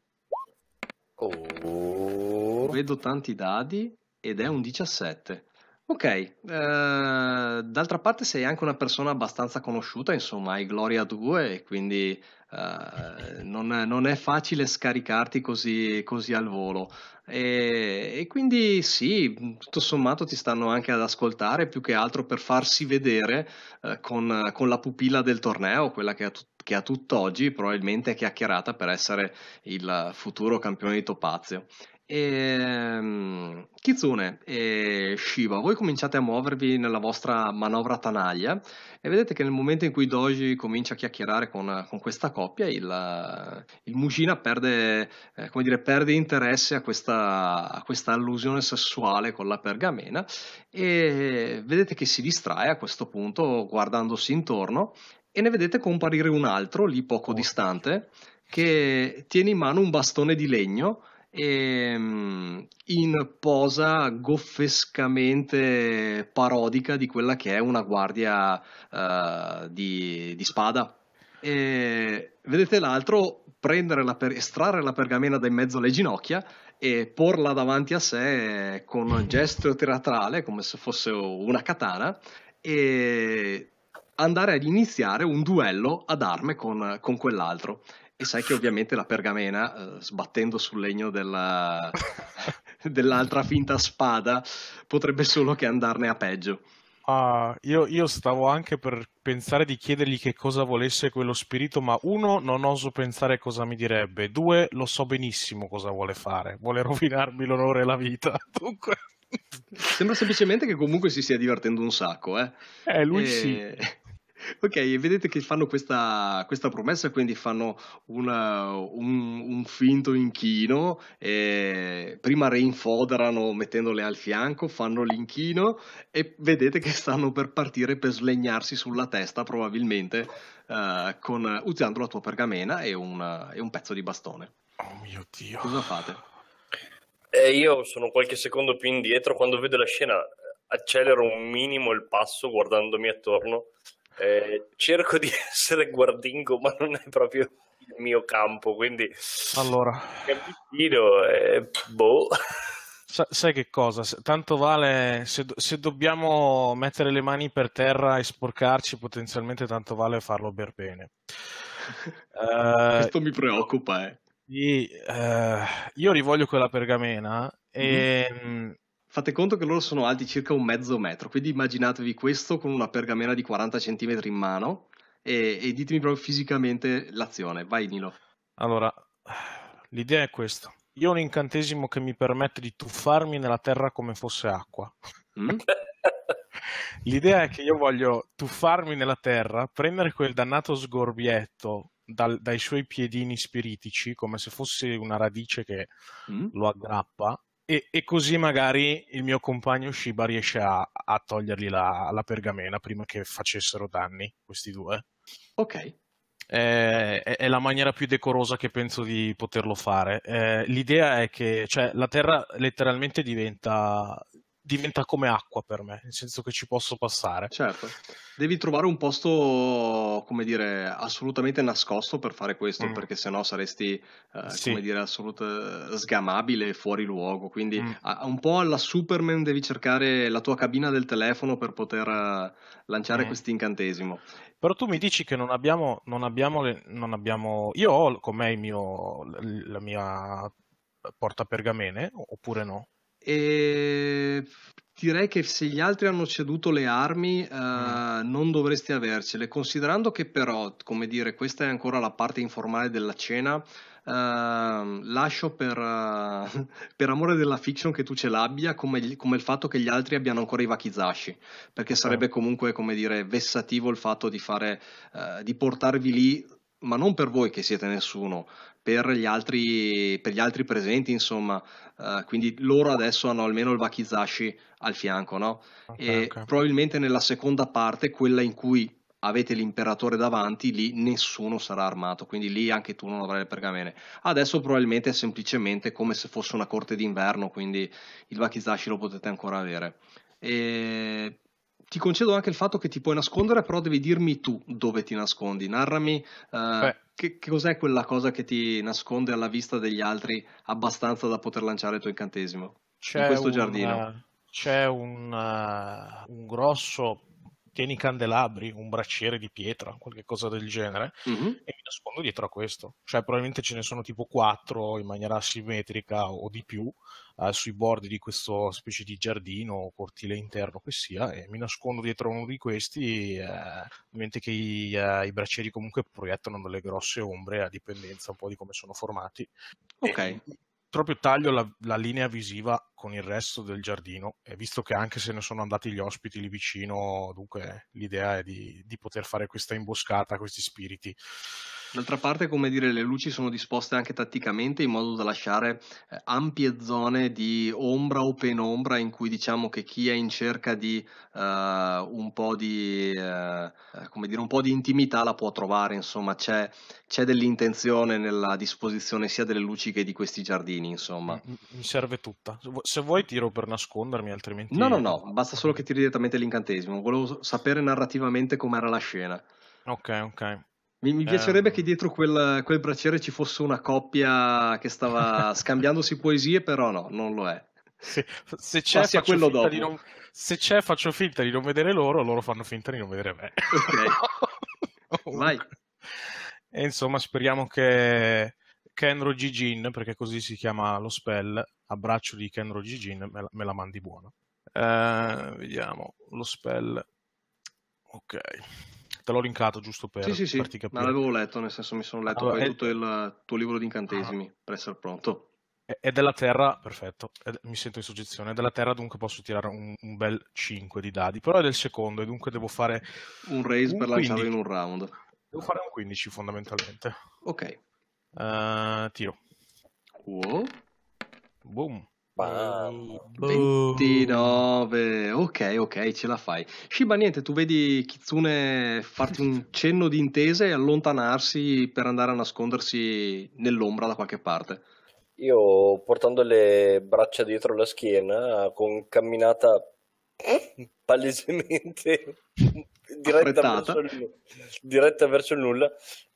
Speaker 1: Oh. Vedo tanti dadi ed è un 17. Ok, eh, d'altra parte sei anche una persona abbastanza conosciuta, insomma, hai Gloria 2 e quindi Uh, non, non, è facile scaricarti così, così al volo. E, e, quindi sì, tutto sommato ti stanno anche ad ascoltare più che altro per farsi vedere uh, con, con, la pupilla del torneo, quella che a, tut- che a tutt'oggi probabilmente è chiacchierata per essere il futuro campione di Topazio. E, ehm, Kitsune e Shiva, voi cominciate a muovervi nella vostra manovra tanaglia e vedete che nel momento in cui Doji comincia a chiacchierare con, con questa coppia, il, il Mugina perde, eh, dire, perde interesse a questa, a questa, allusione sessuale con la pergamena e vedete che si distrae a questo punto guardandosi intorno e ne vedete comparire un altro lì poco oh. distante che tiene in mano un bastone di legno e ehm, in posa goffescamente parodica di quella che è una guardia eh, di, di, spada. E, vedete l'altro prendere la per- estrarre la pergamena da in mezzo alle ginocchia e porla davanti a sé con gesto teatrale come se fosse una katana e andare ad iniziare un duello ad arme con, con quell'altro. E sai che ovviamente la pergamena, eh, sbattendo sul legno della... dell'altra finta
Speaker 4: spada, potrebbe solo che andarne a peggio. Ah, io, io, stavo anche per pensare di chiedergli che cosa volesse quello spirito, ma uno, non oso pensare cosa mi direbbe, due, lo so benissimo cosa vuole fare, vuole rovinarmi l'onore e la vita. Dunque...
Speaker 1: Sembra semplicemente che comunque si stia divertendo un sacco, eh? Eh, lui e... sì. ok, vedete che fanno questa, questa promessa, quindi fanno una, un, un, finto inchino, prima reinfoderano mettendole al fianco, fanno l'inchino e vedete che stanno per partire per slegnarsi sulla testa probabilmente eh, con, usando la tua pergamena e, una, e un pezzo di
Speaker 4: bastone. Oh mio Dio. Cosa fate?
Speaker 3: Eh, io sono qualche secondo più indietro, quando vedo la scena accelero un minimo il passo guardandomi attorno eh, cerco di essere guardingo, ma non è proprio il mio campo, quindi... Allora... Capitino, eh, boh...
Speaker 4: Sa- sai che cosa? Tanto vale, se, do- se, dobbiamo mettere le mani per terra e sporcarci, potenzialmente tanto vale farlo per bene. uh, Questo mi preoccupa, eh. Sì, uh, io rivoglio quella pergamena e... Mm-hmm. Mm. Mh,
Speaker 1: Fate conto che loro sono alti circa un mezzo metro, quindi immaginatevi questo con una pergamena di 40 cm in mano e, e ditemi proprio fisicamente l'azione. Vai Nilo.
Speaker 4: Allora, l'idea è questa. Io ho un incantesimo che mi permette di tuffarmi nella terra come fosse acqua. Mm? L'idea è che io voglio tuffarmi nella terra, prendere quel dannato sgorbietto dal, dai suoi piedini spiritici, come se fosse una radice che mm? lo aggrappa, e, e, così magari il mio compagno Shiba riesce a, a togliergli la, la, pergamena prima che facessero danni questi due. Ok. è, è, la maniera più decorosa che penso di poterlo fare. Eh, l'idea è che cioè, la Terra letteralmente diventa diventa come acqua per me, nel senso che ci posso passare. Certo, devi trovare un
Speaker 1: posto, come dire, assolutamente nascosto per fare questo, mm. perché sennò saresti, eh, sì. come dire, assolutamente eh, sgamabile fuori luogo. Quindi mm. a, un po' alla Superman devi cercare la tua cabina del telefono per poter eh, lanciare mm. questo incantesimo.
Speaker 4: Però tu mi dici che non abbiamo, non abbiamo, non abbiamo... io ho con me mio, la mia portapergamene oppure no? E
Speaker 1: direi che se gli altri hanno ceduto le armi eh, mm. non dovresti avercele, considerando che però, come dire, questa è ancora la parte informale della cena. Uh, lascio per, uh, per, amore della fiction che tu ce l'abbia, come, come, il fatto che gli altri abbiano ancora i wakizashi, perché sarebbe ah. comunque, come dire, vessativo il fatto di, fare, uh, di portarvi lì ma non per voi che siete nessuno, per gli altri, per gli altri presenti, insomma. Uh, quindi loro adesso hanno almeno il Wakizashi al fianco, no? Okay, e okay. probabilmente nella seconda parte, quella in cui avete l'imperatore davanti, lì nessuno sarà armato, quindi lì anche tu non avrai le pergamene. Adesso probabilmente è semplicemente come se fosse una corte d'inverno, quindi il Wakizashi lo potete ancora avere. E ti concedo anche il fatto che ti puoi nascondere, però devi dirmi tu dove ti nascondi. Narrami eh, che, che, cos'è quella cosa che ti nasconde alla vista degli altri abbastanza da poter lanciare il tuo incantesimo c'è in questo un, giardino.
Speaker 4: Eh, c'è un, uh, un grosso tieni candelabri, un bracciere di pietra, qualche cosa del genere, mm-hmm. e mi nascondo dietro a questo. Cioè, probabilmente ce ne sono tipo quattro in maniera simmetrica o di più eh, sui bordi di questo specie di giardino o cortile interno che sia, e mi nascondo dietro uno di questi, eh, mentre che i, eh, i, braccieri comunque proiettano delle grosse ombre a dipendenza un po' di come sono formati. Ok. E, proprio taglio la, la, linea visiva con il resto del giardino e visto che anche se ne sono andati gli ospiti lì vicino, dunque l'idea è di, di poter fare questa imboscata a questi spiriti.
Speaker 1: D'altra parte, come dire, le luci sono disposte anche tatticamente in modo da lasciare eh, ampie zone di ombra o penombra in cui diciamo che chi è in cerca di eh, un po' di eh, eh come dire, un po' di intimità la può trovare, insomma, c'è, c'è dell'intenzione nella disposizione sia delle luci che di questi giardini, insomma. Mi serve tutta. Se vuoi tiro per nascondermi, altrimenti No, no, no, basta solo che tiri direttamente l'incantesimo. Volevo sapere narrativamente com'era la scena. Ok, ok. Mi, mi eh. piacerebbe eh. che dietro quel, quel, bracciere ci fosse una coppia che stava scambiandosi poesie, però no, non lo è. Se, se c'è, Passi quello dopo. Non,
Speaker 4: se c'è, faccio finta di non vedere loro, loro fanno finta di non vedere me. Ok. Vai. E insomma, speriamo che Kenro Gigin, perché così si chiama lo spell, abbraccio di Kenro Gigin, me la, me la mandi buona. Eh, vediamo, lo spell. Ok te l'ho linkato giusto per, sì, sì, sì. farti capire. Ma l'avevo
Speaker 1: letto, nel senso mi sono letto allora, è... tutto
Speaker 4: il tuo libro di
Speaker 1: incantesimi ah. per essere pronto.
Speaker 4: È della terra, perfetto, è, mi sento in soggezione, è della terra dunque posso tirare un, un, bel 5 di dadi, però è del secondo e dunque devo fare... Un raise un per 15. lanciarlo in un round. Devo fare un 15 fondamentalmente. Ok. Uh, tiro. Wow. Boom. Bam.
Speaker 1: 29, ok, ok, ce la fai. Shiba, niente, tu vedi Kitsune farti un cenno di intesa e allontanarsi per andare a nascondersi nell'ombra da qualche parte.
Speaker 3: Io portando le braccia dietro la schiena, con camminata palesemente diretta verso, il, diretta verso il nulla,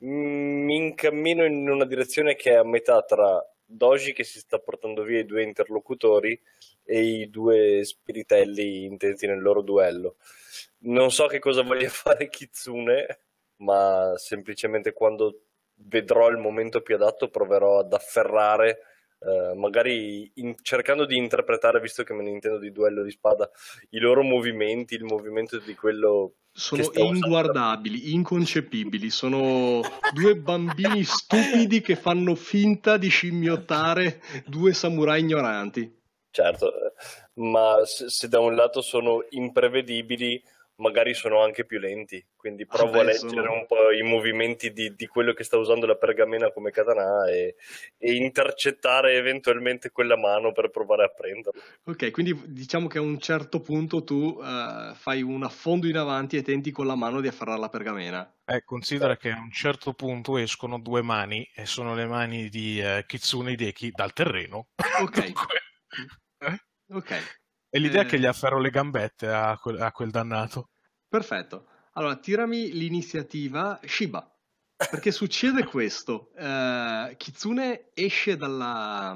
Speaker 3: mm, mi incammino in una direzione che è a metà tra Doji che si sta portando via i due interlocutori e i due spiritelli intenti nel loro duello. Non so che cosa voglia fare Kitsune, ma semplicemente quando vedrò il momento più adatto proverò ad afferrare Uh, magari in, cercando di interpretare, visto che me ne intendo di duello di spada, i loro movimenti, il movimento di quello sono inguardabili,
Speaker 1: inconcepibili, sono due bambini stupidi che fanno finta di scimmiottare due samurai ignoranti. Certo, ma
Speaker 3: se, se da un lato sono imprevedibili, magari sono anche più lenti, quindi ah, provo ah, a leggere sono... un po' i movimenti di, di, quello che sta usando la pergamena come katana e, e, intercettare eventualmente quella mano per provare a prenderlo.
Speaker 1: Ok, quindi diciamo che a un certo punto tu uh, fai un affondo in avanti e tenti con la mano di afferrare la pergamena.
Speaker 4: Eh, considera che a un certo punto escono due mani e sono le mani di uh, Kitsune Hideki dal terreno. Ok. Dunque... Ok. È l'idea eh... che gli eh. afferro le gambette a quel, a quel dannato. Perfetto.
Speaker 1: Allora, tirami l'iniziativa Shiba. Perché succede questo. Uh, Kitsune esce dalla,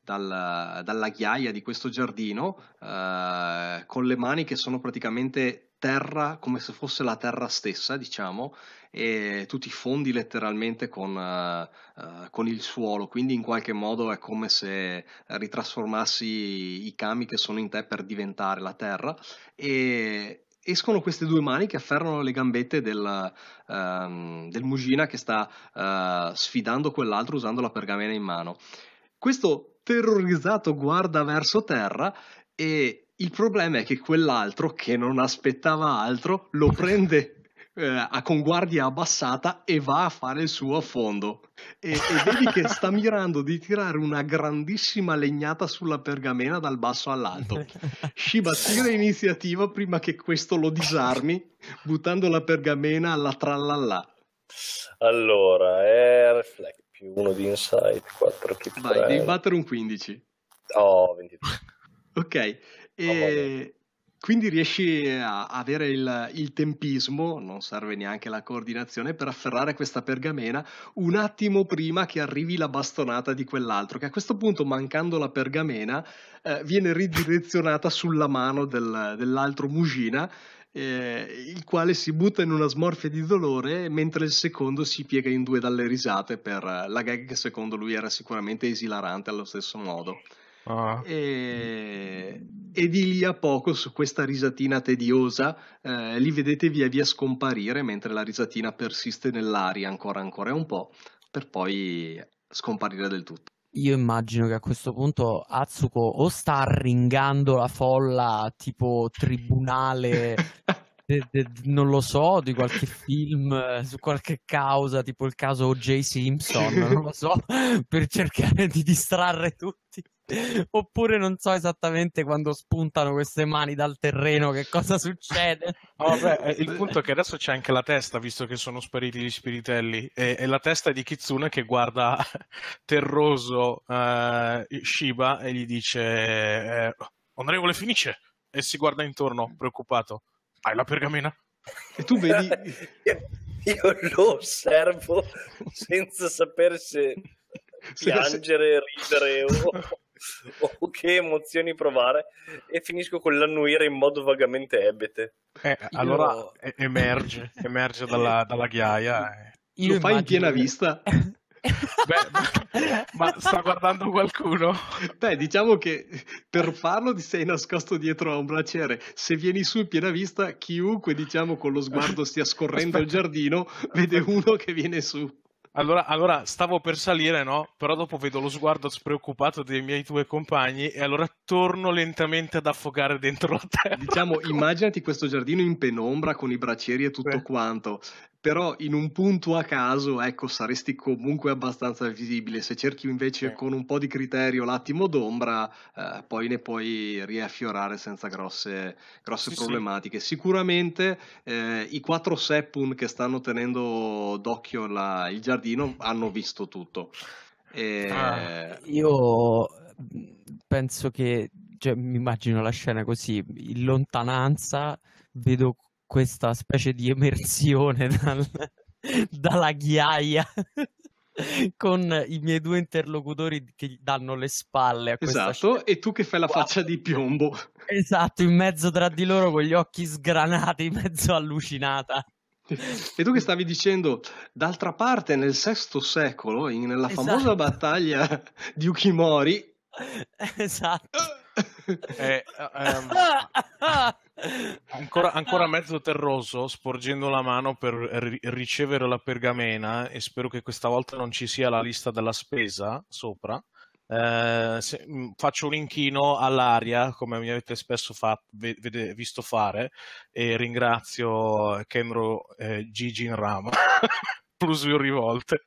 Speaker 1: dalla, dalla ghiaia di questo giardino uh, con le mani che sono praticamente terra come se fosse la terra stessa, diciamo, e tu ti fondi letteralmente con, uh, uh, con, il suolo, quindi in qualche modo è come se ritrasformassi i kami che sono in te per diventare la terra e escono queste due mani che afferrano le gambette del, um, del Mugina che sta uh, sfidando quell'altro usando la pergamena in mano. Questo terrorizzato guarda verso terra e il problema è che quell'altro, che non aspettava altro, lo prende eh, a conguardia abbassata e va a fare il suo affondo. E, e vedi che sta mirando di tirare una grandissima legnata sulla pergamena dal basso all'alto. Shiba tira iniziativa prima che questo lo disarmi, buttando la pergamena alla trallallà.
Speaker 3: Allora, è eh, reflect più uno di insight,
Speaker 1: 4 che Vai, devi battere un 15. Oh, 22. ok. E quindi riesci a avere il, il, tempismo, non serve neanche la coordinazione, per afferrare questa pergamena un attimo prima che arrivi la bastonata di quell'altro, che a questo punto, mancando la pergamena, eh, viene ridirezionata sulla mano del, dell'altro Mugina. Eh, il quale si butta in una smorfia di dolore mentre il secondo si piega in due dalle risate per la gag che secondo lui era sicuramente esilarante allo stesso modo. Ah. E, e, di lì a poco, su questa risatina tediosa, eh, li vedete via via scomparire mentre la risatina persiste nell'aria ancora ancora un po', per poi scomparire del tutto.
Speaker 2: Io immagino che a questo punto Atsuko o sta arringando la folla tipo tribunale De, de, non lo so, di qualche film eh, su qualche causa, tipo il caso O.J. Simpson, non lo so, per cercare di distrarre tutti. Oppure non so esattamente quando spuntano queste mani dal terreno che cosa succede.
Speaker 4: Oh, il punto è che adesso c'è anche la testa, visto che sono spariti gli spiritelli, e, e la testa di Kitsune che guarda terroso uh, Shiba e gli dice: eh, Onorevole, finisce. E si guarda intorno, preoccupato. Hai la pergamena? E tu vedi.
Speaker 3: Io lo osservo senza sapere se piangere, ridere o o che emozioni provare e finisco con l'annuire in modo vagamente ebete.
Speaker 4: Eh, allora Io... emerge, emerge dalla, dalla ghiaia. Io Lo fai in piena vista?
Speaker 1: Beh, ma, ma sta guardando qualcuno? Beh, diciamo che per farlo ti sei nascosto dietro a un braciere. Se vieni su in piena vista, chiunque, diciamo, con lo sguardo stia scorrendo
Speaker 4: Aspetta. il giardino, vede uno che viene su. Allora, allora, stavo per salire, no? Però dopo vedo lo sguardo spreoccupato dei miei due compagni e allora torno lentamente ad affogare dentro la terra.
Speaker 1: Diciamo, immaginati questo giardino in penombra con i bracieri e tutto Beh. quanto però in un punto a caso, ecco, saresti comunque abbastanza visibile. Se cerchi invece con un po' di criterio l'attimo d'ombra, eh, poi ne puoi riaffiorare senza grosse, grosse sì, problematiche. Sì. Sicuramente eh, i quattro Seppun che stanno tenendo d'occhio la, il giardino hanno visto tutto. E...
Speaker 2: Ah, io penso che, cioè, mi immagino la scena così, in lontananza vedo questa specie di emersione dal, dalla ghiaia con i miei due interlocutori che danno le spalle a esatto, scena. e tu che fai la faccia di piombo esatto, in mezzo tra di loro con gli occhi sgranati, mezzo allucinata e
Speaker 1: tu che stavi dicendo, d'altra parte nel VI secolo, nella esatto. famosa battaglia
Speaker 4: di Ukimori...
Speaker 2: Esatto. eh, um...
Speaker 4: Ancora, ancora, mezzo terroso, sporgendo la mano per ri- ricevere la pergamena, e spero che questa volta non ci sia la lista della spesa sopra. Eh, se, mh, mm, faccio un inchino all'aria, come mi avete spesso fatto, vede, visto fare, e ringrazio Kenro eh, Gigi in rama, plus più rivolte.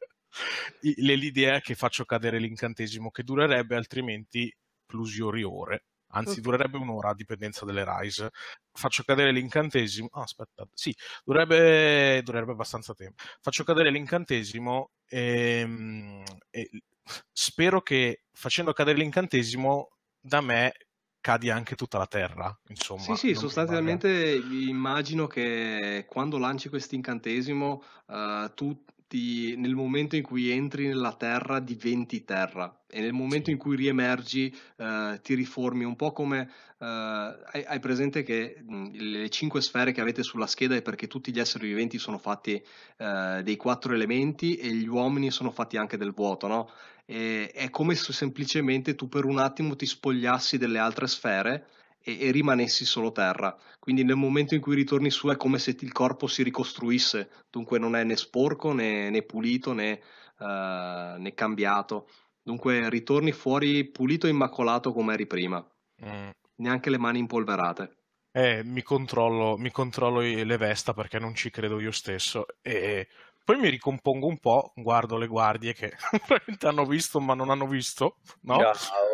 Speaker 4: L'idea è che faccio cadere l'incantesimo che durerebbe altrimenti plusiori ore anzi durerebbe un'ora a dipendenza delle rise. Faccio cadere l'incantesimo, ah, aspetta, sì, durerebbe, durerebbe abbastanza tempo. Faccio cadere l'incantesimo ehm, e, e spero che facendo cadere l'incantesimo da me cadi anche tutta la terra, insomma. Sì, sì, sostanzialmente
Speaker 1: immagino che quando lanci questo incantesimo uh, eh, tu ti, nel momento in cui entri nella terra diventi terra e nel momento in cui riemergi eh, ti riformi un po' come eh, hai, hai, presente che mh, mm, le cinque sfere che avete sulla scheda è perché tutti gli esseri viventi sono fatti eh, dei quattro elementi e gli uomini sono fatti anche del vuoto, no? E, è come se semplicemente tu per un attimo ti spogliassi delle altre sfere e, e, rimanessi solo terra. Quindi nel momento in cui ritorni su è come se il corpo si ricostruisse, dunque non è né sporco né, né pulito né, uh, né, cambiato. Dunque ritorni fuori pulito e immacolato come eri prima, mm. neanche le mani impolverate.
Speaker 4: Eh, mi controllo, mi controllo le vesta perché non ci credo io stesso. E poi mi ricompongo un po', guardo le guardie che probabilmente hanno visto ma non hanno visto, no? Ciao.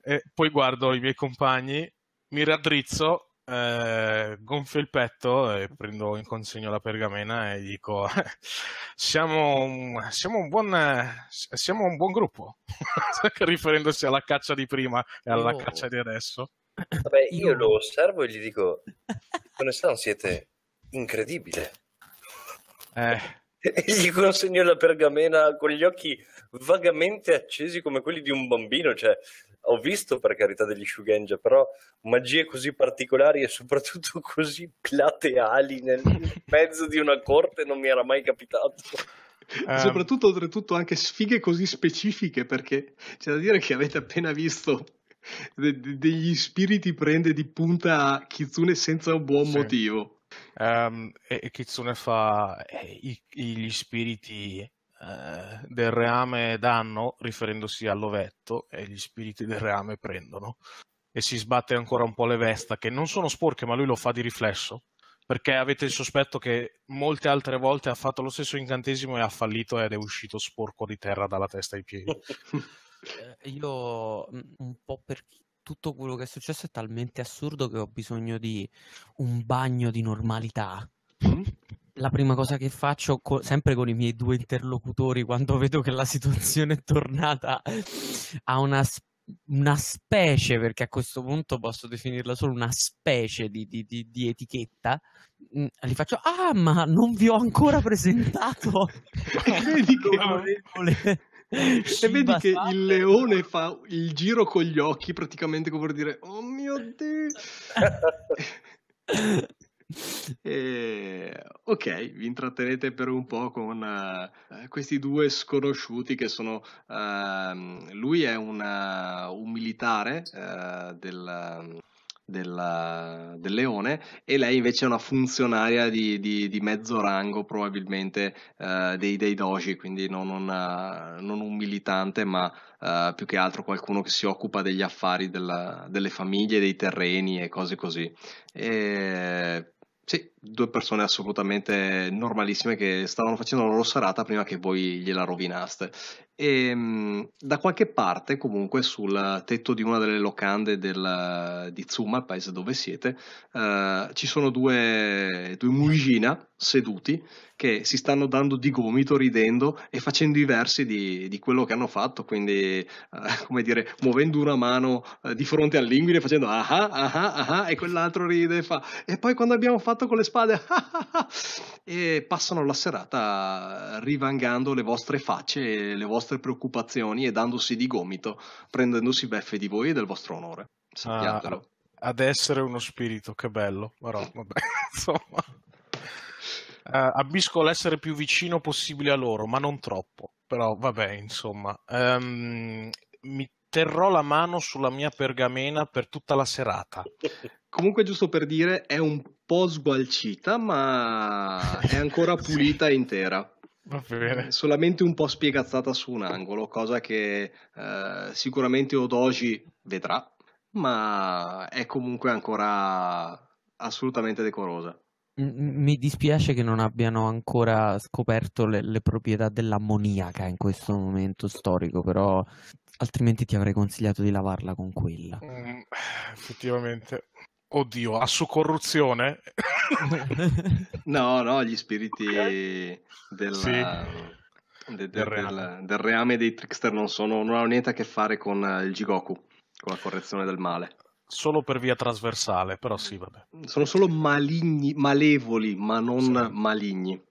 Speaker 4: E poi guardo i miei compagni mi raddrizzo, eh, gonfio il petto e prendo in consegno la pergamena e dico siamo, un, siamo, un, buon, siamo un buon gruppo, riferendosi alla caccia di prima e alla oh. caccia di adesso. Vabbè, io lo
Speaker 3: osservo e gli dico, onestà, siete incredibile. Eh. E gli consegno la pergamena con gli occhi vagamente accesi come quelli di un bambino, cioè ho visto per carità degli Shugenja, però magie così particolari e soprattutto così plateali nel mezzo di una corte
Speaker 1: non mi era mai capitato. Um, soprattutto, oltretutto, anche sfighe così specifiche perché c'è da dire che avete appena visto de- de- degli spiriti prende di punta a Kitsune senza un buon sì. motivo.
Speaker 4: Um, e-, e Kitsune fa eh, i- gli spiriti eh, del reame danno riferendosi all'ovetto e gli spiriti del reame prendono e si sbatte ancora un po' le vesta che non sono sporche ma lui lo fa di riflesso perché avete il sospetto che molte altre volte ha fatto lo stesso incantesimo e ha fallito ed è uscito sporco di terra dalla testa ai piedi.
Speaker 2: Eh, io mm, un po' per tutto quello che è successo è talmente assurdo che ho bisogno di un bagno di normalità. Mm? la prima cosa che faccio, co- sempre con i miei due interlocutori, quando vedo che la situazione è tornata a una, una specie, perché a questo punto posso definirla solo una specie di, di, di, di etichetta, mm, li faccio, ah, ma non vi ho ancora presentato. Vedi che... e vedi che
Speaker 1: il leone fa il giro con gli occhi praticamente come per dire oh mio dio E, ok, vi intrattenete per un po' con uh, questi due sconosciuti che sono... Uh, lui è una, un militare uh, del... Della, del leone e lei invece è una funzionaria di, di, di mezzo rango probabilmente uh, dei, dei, doji quindi non, una, non un militante ma uh, più che altro qualcuno che si occupa degli affari della, delle famiglie dei terreni e cose così e C'est due persone assolutamente normalissime che stavano facendo la loro serata prima che voi gliela rovinaste. E, ehm, da qualche parte, comunque, sul tetto di una delle locande del, di Zuma, il paese dove siete, eh, ci sono due, due mugina seduti che si stanno dando di gomito, ridendo e facendo i versi di, di quello che hanno fatto. Quindi, eh, come dire, muovendo una mano eh, di fronte all'inguine, facendo ah ah ah ah, ah" e quell'altro ride e fa. E poi quando abbiamo fatto con le spade e passano la serata rivangando le vostre facce e le vostre preoccupazioni e dandosi di gomito, prendendosi beffe di voi e del vostro onore. Sappiatelo.
Speaker 4: Ah, ad essere uno spirito, che bello. Però, vabbè, insomma. Uh, ambisco l'essere più vicino possibile a loro, ma non troppo. Però vabbè, insomma. Um, mi terrò la mano sulla mia pergamena per tutta la serata.
Speaker 1: Comunque, giusto per dire, è un po' sgualcita, ma è ancora pulita e intera. Va bene. Solamente un po' spiegazzata su un angolo, cosa che eh, sicuramente Odoji vedrà, ma è comunque ancora assolutamente decorosa.
Speaker 2: Mi dispiace che non abbiano ancora scoperto le, le proprietà dell'ammoniaca in questo momento storico, però altrimenti ti avrei consigliato di lavarla con quella.
Speaker 4: Mm, effettivamente. Oddio, ha su corruzione? no, no, gli spiriti okay.
Speaker 1: della... Sì. De, de, del, reame. Del, del, reame. dei trickster non, sono, non hanno niente a che fare con eh, il Jigoku, con la correzione del male solo per via trasversale, però sì, vabbè. Sono solo maligni, malevoli, ma non sì. maligni.